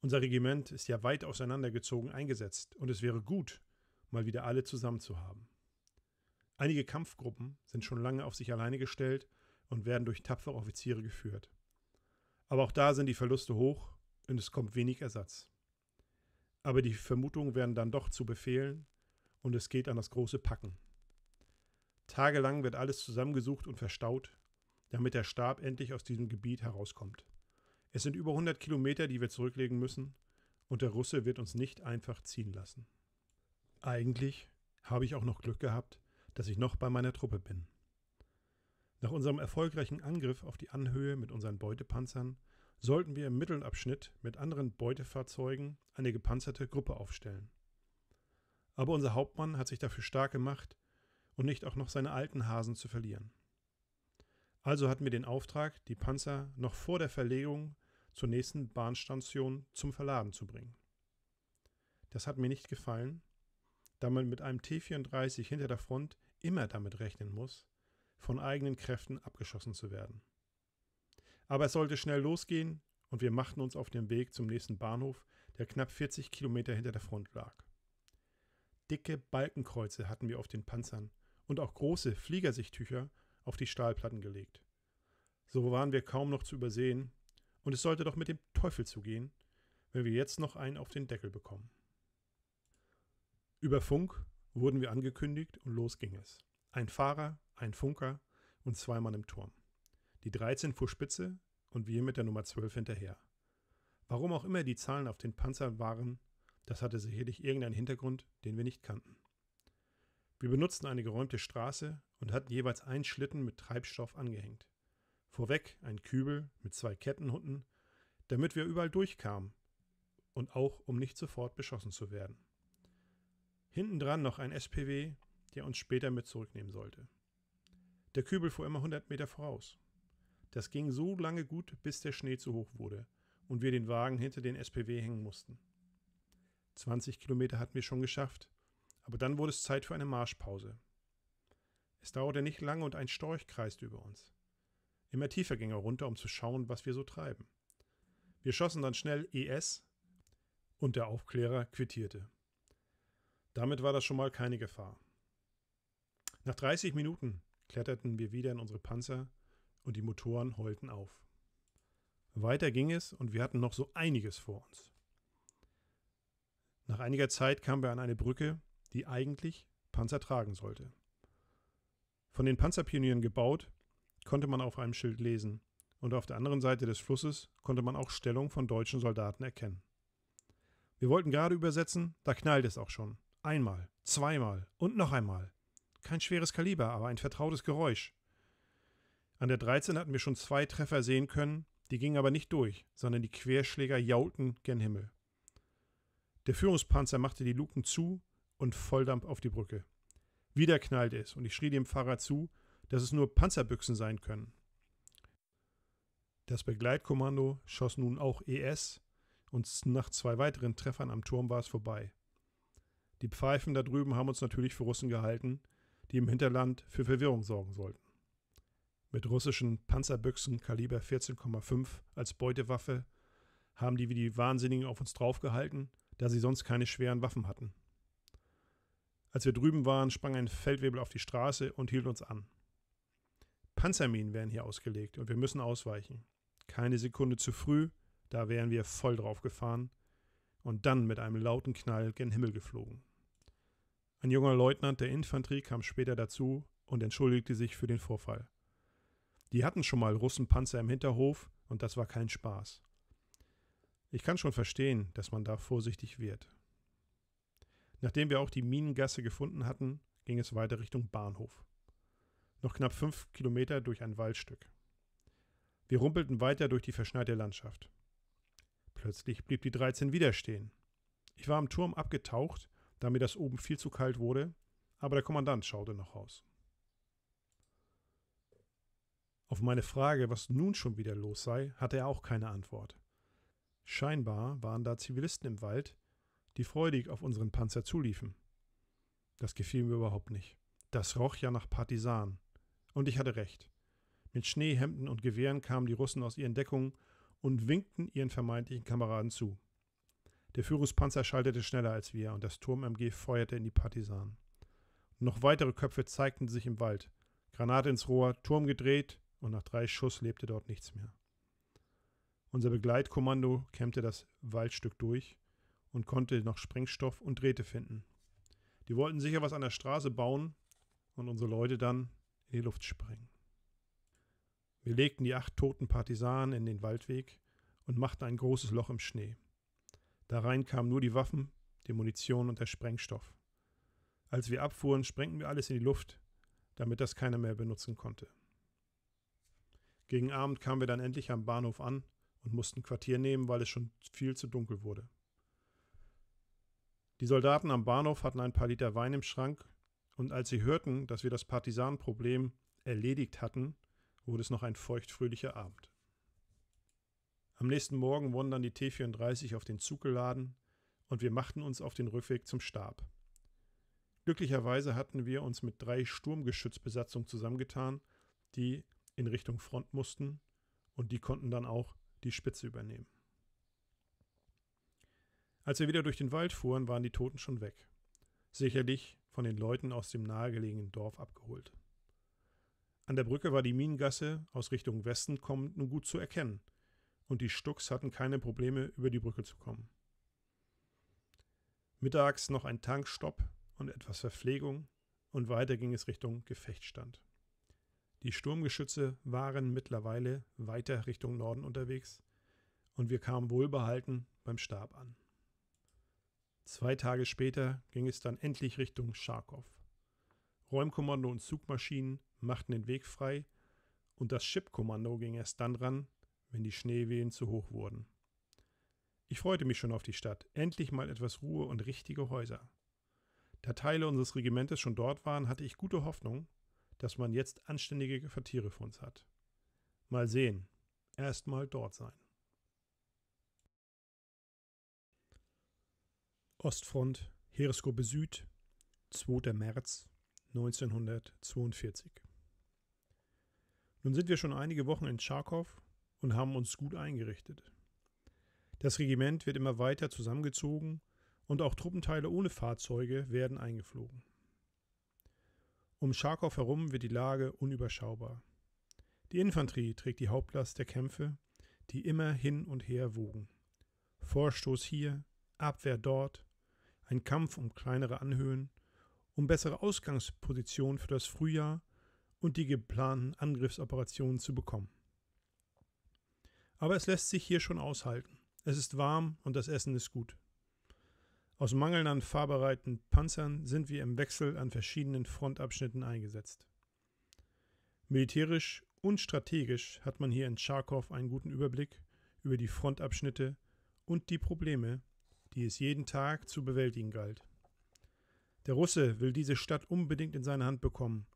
Unser Regiment ist ja weit auseinandergezogen eingesetzt und es wäre gut, mal wieder alle zusammen zu haben. Einige Kampfgruppen sind schon lange auf sich alleine gestellt und werden durch tapfere Offiziere geführt. Aber auch da sind die Verluste hoch und es kommt wenig Ersatz. Aber die Vermutungen werden dann doch zu Befehlen und es geht an das große Packen. Tagelang wird alles zusammengesucht und verstaut, damit der Stab endlich aus diesem Gebiet herauskommt. Es sind über 100 Kilometer, die wir zurücklegen müssen, und der Russe wird uns nicht einfach ziehen lassen. Eigentlich habe ich auch noch Glück gehabt, dass ich noch bei meiner Truppe bin. Nach unserem erfolgreichen Angriff auf die Anhöhe mit unseren Beutepanzern sollten wir im Mittelabschnitt mit anderen Beutefahrzeugen eine gepanzerte Gruppe aufstellen. Aber unser Hauptmann hat sich dafür stark gemacht und nicht auch noch seine alten Hasen zu verlieren. Also hatten wir den Auftrag, die Panzer noch vor der Verlegung zur nächsten Bahnstation zum Verladen zu bringen. Das hat mir nicht gefallen, da man mit einem T-34 hinter der Front immer damit rechnen muss, von eigenen Kräften abgeschossen zu werden. Aber es sollte schnell losgehen und wir machten uns auf den Weg zum nächsten Bahnhof, der knapp 40 Kilometer hinter der Front lag. Dicke Balkenkreuze hatten wir auf den Panzern und auch große Fliegersichttücher auf die Stahlplatten gelegt. So waren wir kaum noch zu übersehen, und es sollte doch mit dem Teufel zugehen, wenn wir jetzt noch einen auf den Deckel bekommen. Über Funk wurden wir angekündigt und los ging es. Ein Fahrer, ein Funker und zwei Mann im Turm. Die 13 fuhr Spitze und wir mit der Nummer 12 hinterher. Warum auch immer die Zahlen auf den Panzern waren, das hatte sicherlich irgendeinen Hintergrund, den wir nicht kannten. Wir benutzten eine geräumte Straße und hatten jeweils einen Schlitten mit Treibstoff angehängt. Vorweg ein Kübel mit zwei Kettenhunden, damit wir überall durchkamen und auch um nicht sofort beschossen zu werden. Hintendran noch ein SPW, der uns später mit zurücknehmen sollte. Der Kübel fuhr immer 100 Meter voraus. Das ging so lange gut, bis der Schnee zu hoch wurde und wir den Wagen hinter den SPW hängen mussten. 20 Kilometer hatten wir schon geschafft, aber dann wurde es Zeit für eine Marschpause. Es dauerte nicht lange und ein Storch kreiste über uns. Immer tiefer ging er runter, um zu schauen, was wir so treiben. Wir schossen dann schnell ES und der Aufklärer quittierte. Damit war das schon mal keine Gefahr. Nach 30 Minuten kletterten wir wieder in unsere Panzer und die Motoren heulten auf. Weiter ging es und wir hatten noch so einiges vor uns. Nach einiger Zeit kamen wir an eine Brücke, die eigentlich Panzer tragen sollte. Von den Panzerpionieren gebaut, konnte man auf einem Schild lesen, und auf der anderen Seite des Flusses konnte man auch Stellung von deutschen Soldaten erkennen. Wir wollten gerade übersetzen, da knallte es auch schon. Einmal, zweimal und noch einmal. Kein schweres Kaliber, aber ein vertrautes Geräusch. An der 13 hatten wir schon zwei Treffer sehen können, die gingen aber nicht durch, sondern die Querschläger jaulten gen Himmel. Der Führungspanzer machte die Luken zu und Volldampf auf die Brücke. Wieder knallte es und ich schrie dem Fahrer zu, dass es nur Panzerbüchsen sein können. Das Begleitkommando schoss nun auch ES und nach zwei weiteren Treffern am Turm war es vorbei. Die Pfeifen da drüben haben uns natürlich für Russen gehalten, die im Hinterland für Verwirrung sorgen sollten. Mit russischen Panzerbüchsen Kaliber 14,5 als Beutewaffe haben die wie die Wahnsinnigen auf uns draufgehalten, da sie sonst keine schweren Waffen hatten. Als wir drüben waren, sprang ein Feldwebel auf die Straße und hielt uns an. Panzerminen werden hier ausgelegt und wir müssen ausweichen. Keine Sekunde zu früh, da wären wir voll drauf gefahren und dann mit einem lauten Knall gen Himmel geflogen. Ein junger Leutnant der Infanterie kam später dazu und entschuldigte sich für den Vorfall. Die hatten schon mal Russenpanzer im Hinterhof und das war kein Spaß. Ich kann schon verstehen, dass man da vorsichtig wird. Nachdem wir auch die Minengasse gefunden hatten, ging es weiter Richtung Bahnhof. Noch knapp fünf Kilometer durch ein Waldstück. Wir rumpelten weiter durch die verschneite Landschaft. Plötzlich blieb die 13 wieder stehen. Ich war am Turm abgetaucht, da mir das oben viel zu kalt wurde, aber der Kommandant schaute noch raus. Auf meine Frage, was nun schon wieder los sei, hatte er auch keine Antwort. Scheinbar waren da Zivilisten im Wald, die freudig auf unseren Panzer zuliefen. Das gefiel mir überhaupt nicht. Das roch ja nach Partisanen. Und ich hatte recht. Mit Schneehemden und Gewehren kamen die Russen aus ihren Deckungen und winkten ihren vermeintlichen Kameraden zu. Der Führungspanzer schaltete schneller als wir und das Turm-MG feuerte in die Partisanen. Noch weitere Köpfe zeigten sich im Wald. Granate ins Rohr, Turm gedreht und nach drei Schuss lebte dort nichts mehr. Unser Begleitkommando kämmte das Waldstück durch und konnte noch Sprengstoff und Drähte finden. Die wollten sicher was an der Straße bauen und unsere Leute dann in die Luft sprengen. Wir legten die acht toten Partisanen in den Waldweg und machten ein großes Loch im Schnee. Darein kamen nur die Waffen, die Munition und der Sprengstoff. Als wir abfuhren, sprengten wir alles in die Luft, damit das keiner mehr benutzen konnte. Gegen Abend kamen wir dann endlich am Bahnhof an und mussten Quartier nehmen, weil es schon viel zu dunkel wurde. Die Soldaten am Bahnhof hatten ein paar Liter Wein im Schrank, und als sie hörten, dass wir das Partisanenproblem erledigt hatten, wurde es noch ein feuchtfröhlicher Abend. Am nächsten Morgen wurden dann die T-34 auf den Zug geladen und wir machten uns auf den Rückweg zum Stab. Glücklicherweise hatten wir uns mit drei Sturmgeschützbesatzungen zusammengetan, die in Richtung Front mussten und die konnten dann auch die Spitze übernehmen. Als wir wieder durch den Wald fuhren, waren die Toten schon weg. Sicherlich von den Leuten aus dem nahegelegenen Dorf abgeholt. An der Brücke war die Minengasse aus Richtung Westen kommend nun gut zu erkennen, und die Stucks hatten keine Probleme, über die Brücke zu kommen. Mittags noch ein Tankstopp und etwas Verpflegung, und weiter ging es Richtung Gefechtstand. Die Sturmgeschütze waren mittlerweile weiter Richtung Norden unterwegs, und wir kamen wohlbehalten beim Stab an. Zwei Tage später ging es dann endlich Richtung Scharkow. Räumkommando und Zugmaschinen machten den Weg frei und das ship ging erst dann ran, wenn die Schneewehen zu hoch wurden. Ich freute mich schon auf die Stadt, endlich mal etwas Ruhe und richtige Häuser. Da Teile unseres Regimentes schon dort waren, hatte ich gute Hoffnung, dass man jetzt anständige Quartiere für uns hat. Mal sehen, erst mal dort sein. Ostfront, Heeresgruppe Süd, 2. März 1942. Nun sind wir schon einige Wochen in Charkow und haben uns gut eingerichtet. Das Regiment wird immer weiter zusammengezogen und auch Truppenteile ohne Fahrzeuge werden eingeflogen. Um Charkow herum wird die Lage unüberschaubar. Die Infanterie trägt die Hauptlast der Kämpfe, die immer hin und her wogen. Vorstoß hier, Abwehr dort, ein Kampf um kleinere Anhöhen, um bessere Ausgangspositionen für das Frühjahr und die geplanten Angriffsoperationen zu bekommen. Aber es lässt sich hier schon aushalten. Es ist warm und das Essen ist gut. Aus Mangeln an fahrbereiten Panzern sind wir im Wechsel an verschiedenen Frontabschnitten eingesetzt. Militärisch und strategisch hat man hier in Charkow einen guten Überblick über die Frontabschnitte und die Probleme, die es jeden Tag zu bewältigen galt. Der Russe will diese Stadt unbedingt in seine Hand bekommen.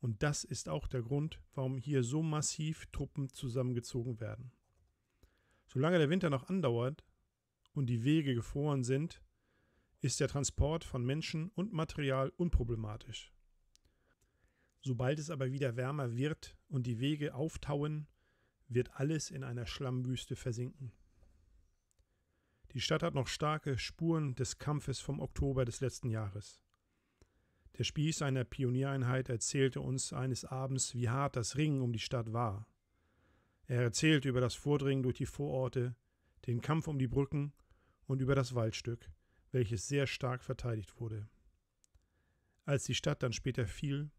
Und das ist auch der Grund, warum hier so massiv Truppen zusammengezogen werden. Solange der Winter noch andauert und die Wege gefroren sind, ist der Transport von Menschen und Material unproblematisch. Sobald es aber wieder wärmer wird und die Wege auftauen, wird alles in einer Schlammwüste versinken. Die Stadt hat noch starke Spuren des Kampfes vom Oktober des letzten Jahres. Der Spieß einer Pioniereinheit erzählte uns eines Abends, wie hart das Ringen um die Stadt war. Er erzählte über das Vordringen durch die Vororte, den Kampf um die Brücken und über das Waldstück, welches sehr stark verteidigt wurde. Als die Stadt dann später fiel,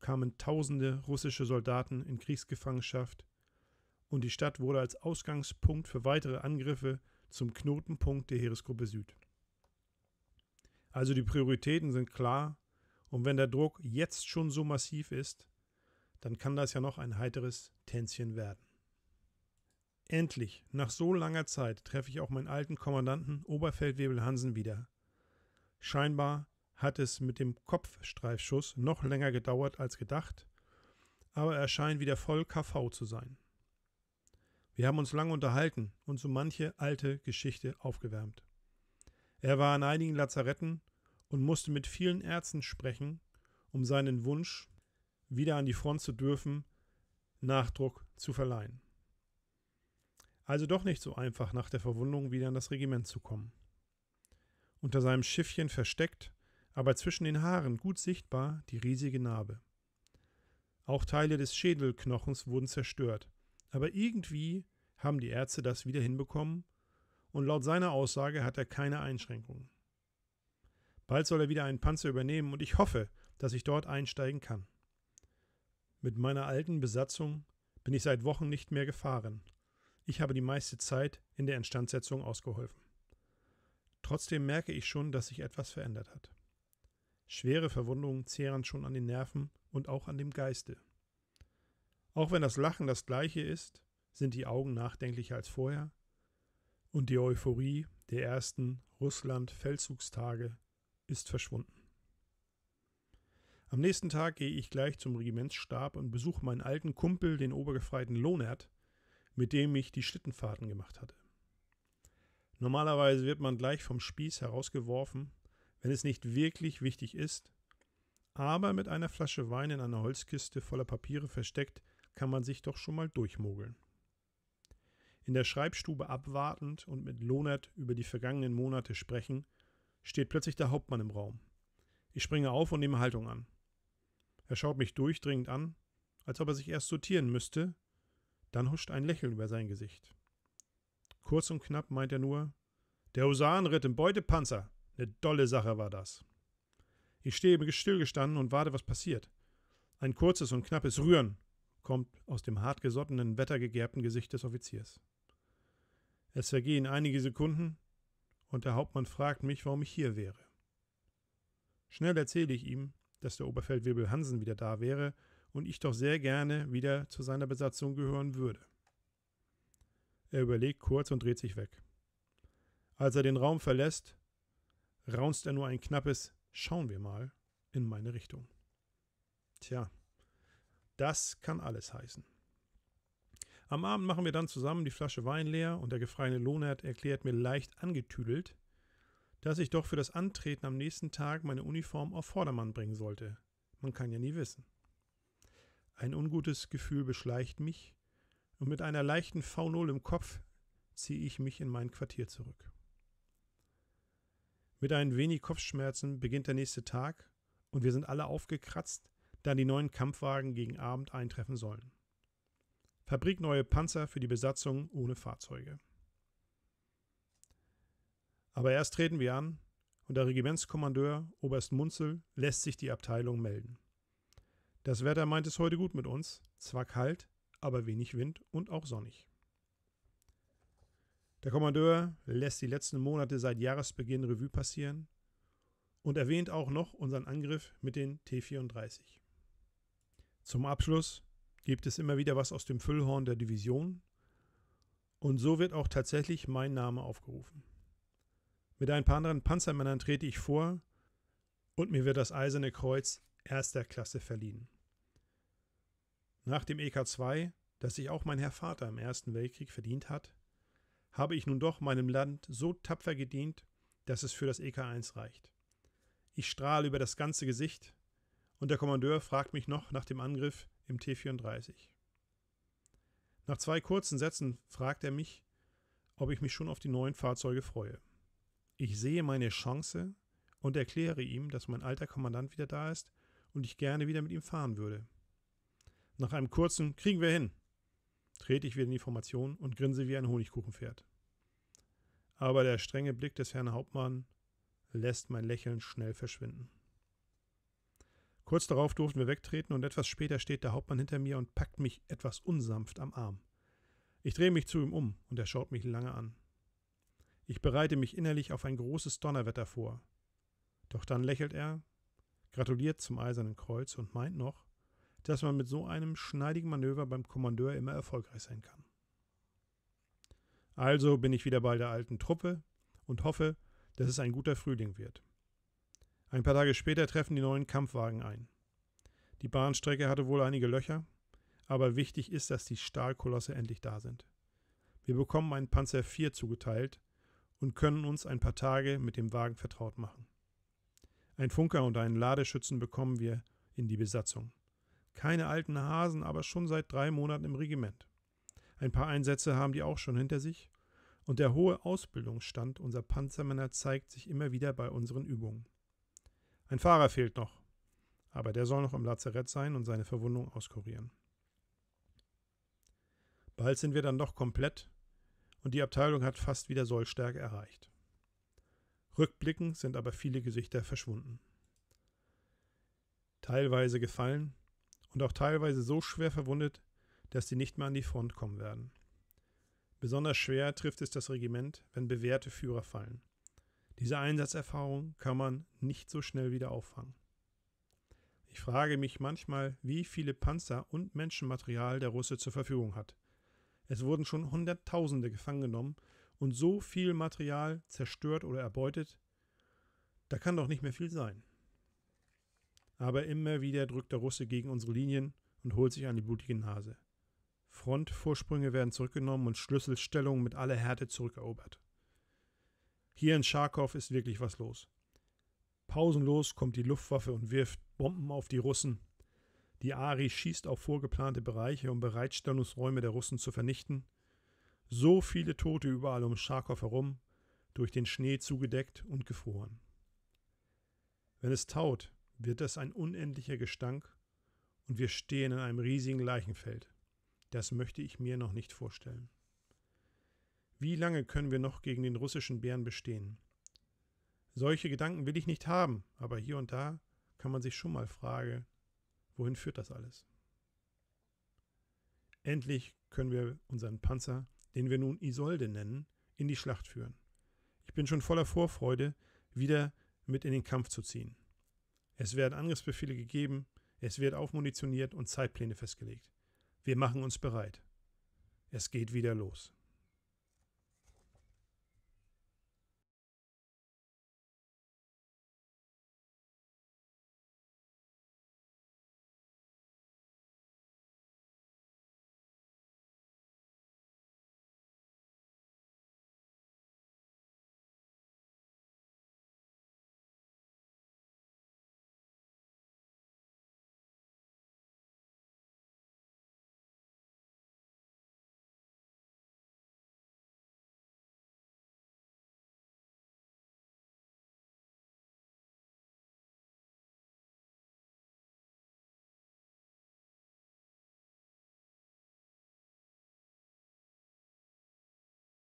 kamen tausende russische Soldaten in Kriegsgefangenschaft und die Stadt wurde als Ausgangspunkt für weitere Angriffe zum Knotenpunkt der Heeresgruppe Süd. Also die Prioritäten sind klar und wenn der Druck jetzt schon so massiv ist, dann kann das ja noch ein heiteres Tänzchen werden. Endlich, nach so langer Zeit, treffe ich auch meinen alten Kommandanten Oberfeldwebel Hansen wieder. Scheinbar hat es mit dem Kopfstreifschuss noch länger gedauert als gedacht, aber er scheint wieder voll KV zu sein. Wir haben uns lange unterhalten und so manche alte Geschichte aufgewärmt. Er war an einigen Lazaretten und musste mit vielen Ärzten sprechen, um seinen Wunsch, wieder an die Front zu dürfen, Nachdruck zu verleihen. Also doch nicht so einfach nach der Verwundung wieder an das Regiment zu kommen. Unter seinem Schiffchen versteckt, aber zwischen den Haaren gut sichtbar die riesige Narbe. Auch Teile des Schädelknochens wurden zerstört, aber irgendwie haben die Ärzte das wieder hinbekommen und laut seiner Aussage hat er keine Einschränkungen. Bald soll er wieder einen Panzer übernehmen und ich hoffe, dass ich dort einsteigen kann. Mit meiner alten Besatzung bin ich seit Wochen nicht mehr gefahren. Ich habe die meiste Zeit in der Instandsetzung ausgeholfen. Trotzdem merke ich schon, dass sich etwas verändert hat. Schwere Verwundungen zehren schon an den Nerven und auch an dem Geiste. Auch wenn das Lachen das gleiche ist, sind die Augen nachdenklicher als vorher und die Euphorie der ersten Russland-Feldzugstage ist verschwunden. Am nächsten Tag gehe ich gleich zum Regimentsstab und besuche meinen alten Kumpel, den Obergefreiten Lohnert, mit dem ich die Schlittenfahrten gemacht hatte. Normalerweise wird man gleich vom Spieß herausgeworfen, wenn es nicht wirklich wichtig ist, aber mit einer Flasche Wein in einer Holzkiste voller Papiere versteckt, kann man sich doch schon mal durchmogeln. In der Schreibstube abwartend und mit Lohnert über die vergangenen Monate sprechen, steht plötzlich der Hauptmann im Raum. Ich springe auf und nehme Haltung an. Er schaut mich durchdringend an, als ob er sich erst sortieren müsste, dann huscht ein Lächeln über sein Gesicht. Kurz und knapp meint er nur, der Husarenritt im Beutepanzer. Eine dolle Sache war das. Ich stehe stillgestanden und warte, was passiert. Ein kurzes und knappes Rühren kommt aus dem hartgesottenen, wettergegerbten Gesicht des Offiziers. Es vergehen einige Sekunden, und der Hauptmann fragt mich, warum ich hier wäre. Schnell erzähle ich ihm, dass der Oberfeldwebel Hansen wieder da wäre und ich doch sehr gerne wieder zu seiner Besatzung gehören würde. Er überlegt kurz und dreht sich weg. Als er den Raum verlässt, raunzt er nur ein knappes Schauen wir mal in meine Richtung. Tja, das kann alles heißen. Am Abend machen wir dann zusammen die Flasche Wein leer und der gefreiene Lohnert erklärt mir leicht angetüdelt, dass ich doch für das Antreten am nächsten Tag meine Uniform auf Vordermann bringen sollte. Man kann ja nie wissen. Ein ungutes Gefühl beschleicht mich, und mit einer leichten V0 im Kopf ziehe ich mich in mein Quartier zurück. Mit ein wenig Kopfschmerzen beginnt der nächste Tag, und wir sind alle aufgekratzt, da die neuen Kampfwagen gegen Abend eintreffen sollen fabrikneue Panzer für die Besatzung ohne Fahrzeuge. Aber erst treten wir an und der Regimentskommandeur Oberst Munzel lässt sich die Abteilung melden. Das Wetter meint es heute gut mit uns, zwar kalt, aber wenig Wind und auch sonnig. Der Kommandeur lässt die letzten Monate seit Jahresbeginn Revue passieren und erwähnt auch noch unseren Angriff mit den T-34. Zum Abschluss gibt es immer wieder was aus dem Füllhorn der Division. Und so wird auch tatsächlich mein Name aufgerufen. Mit ein paar anderen Panzermännern trete ich vor und mir wird das Eiserne Kreuz erster Klasse verliehen. Nach dem EK2, das sich auch mein Herr Vater im Ersten Weltkrieg verdient hat, habe ich nun doch meinem Land so tapfer gedient, dass es für das EK1 reicht. Ich strahle über das ganze Gesicht und der Kommandeur fragt mich noch nach dem Angriff, im T34. Nach zwei kurzen Sätzen fragt er mich, ob ich mich schon auf die neuen Fahrzeuge freue. Ich sehe meine Chance und erkläre ihm, dass mein alter Kommandant wieder da ist und ich gerne wieder mit ihm fahren würde. Nach einem kurzen Kriegen wir hin, trete ich wieder in die Formation und grinse wie ein Honigkuchenpferd. Aber der strenge Blick des Herrn Hauptmann lässt mein Lächeln schnell verschwinden. Kurz darauf durften wir wegtreten und etwas später steht der Hauptmann hinter mir und packt mich etwas unsanft am Arm. Ich drehe mich zu ihm um und er schaut mich lange an. Ich bereite mich innerlich auf ein großes Donnerwetter vor. Doch dann lächelt er, gratuliert zum Eisernen Kreuz und meint noch, dass man mit so einem schneidigen Manöver beim Kommandeur immer erfolgreich sein kann. Also bin ich wieder bei der alten Truppe und hoffe, dass es ein guter Frühling wird. Ein paar Tage später treffen die neuen Kampfwagen ein. Die Bahnstrecke hatte wohl einige Löcher, aber wichtig ist, dass die Stahlkolosse endlich da sind. Wir bekommen einen Panzer IV zugeteilt und können uns ein paar Tage mit dem Wagen vertraut machen. Ein Funker und einen Ladeschützen bekommen wir in die Besatzung. Keine alten Hasen, aber schon seit drei Monaten im Regiment. Ein paar Einsätze haben die auch schon hinter sich und der hohe Ausbildungsstand unserer Panzermänner zeigt sich immer wieder bei unseren Übungen. Ein Fahrer fehlt noch. Aber der soll noch im Lazarett sein und seine Verwundung auskurieren. Bald sind wir dann doch komplett und die Abteilung hat fast wieder Sollstärke erreicht. Rückblickend sind aber viele Gesichter verschwunden. Teilweise gefallen und auch teilweise so schwer verwundet, dass sie nicht mehr an die Front kommen werden. Besonders schwer trifft es das Regiment, wenn bewährte Führer fallen. Diese Einsatzerfahrung kann man nicht so schnell wieder auffangen. Ich frage mich manchmal, wie viele Panzer und Menschenmaterial der Russe zur Verfügung hat. Es wurden schon Hunderttausende gefangen genommen und so viel Material zerstört oder erbeutet, da kann doch nicht mehr viel sein. Aber immer wieder drückt der Russe gegen unsere Linien und holt sich an die blutige Nase. Frontvorsprünge werden zurückgenommen und Schlüsselstellungen mit aller Härte zurückerobert. Hier in Charkow ist wirklich was los. Pausenlos kommt die Luftwaffe und wirft Bomben auf die Russen. Die Ari schießt auf vorgeplante Bereiche, um Bereitstellungsräume der Russen zu vernichten. So viele Tote überall um Charkow herum, durch den Schnee zugedeckt und gefroren. Wenn es taut, wird das ein unendlicher Gestank und wir stehen in einem riesigen Leichenfeld. Das möchte ich mir noch nicht vorstellen. Wie lange können wir noch gegen den russischen Bären bestehen? Solche Gedanken will ich nicht haben, aber hier und da kann man sich schon mal fragen, wohin führt das alles? Endlich können wir unseren Panzer, den wir nun Isolde nennen, in die Schlacht führen. Ich bin schon voller Vorfreude, wieder mit in den Kampf zu ziehen. Es werden Angriffsbefehle gegeben, es wird aufmunitioniert und Zeitpläne festgelegt. Wir machen uns bereit. Es geht wieder los.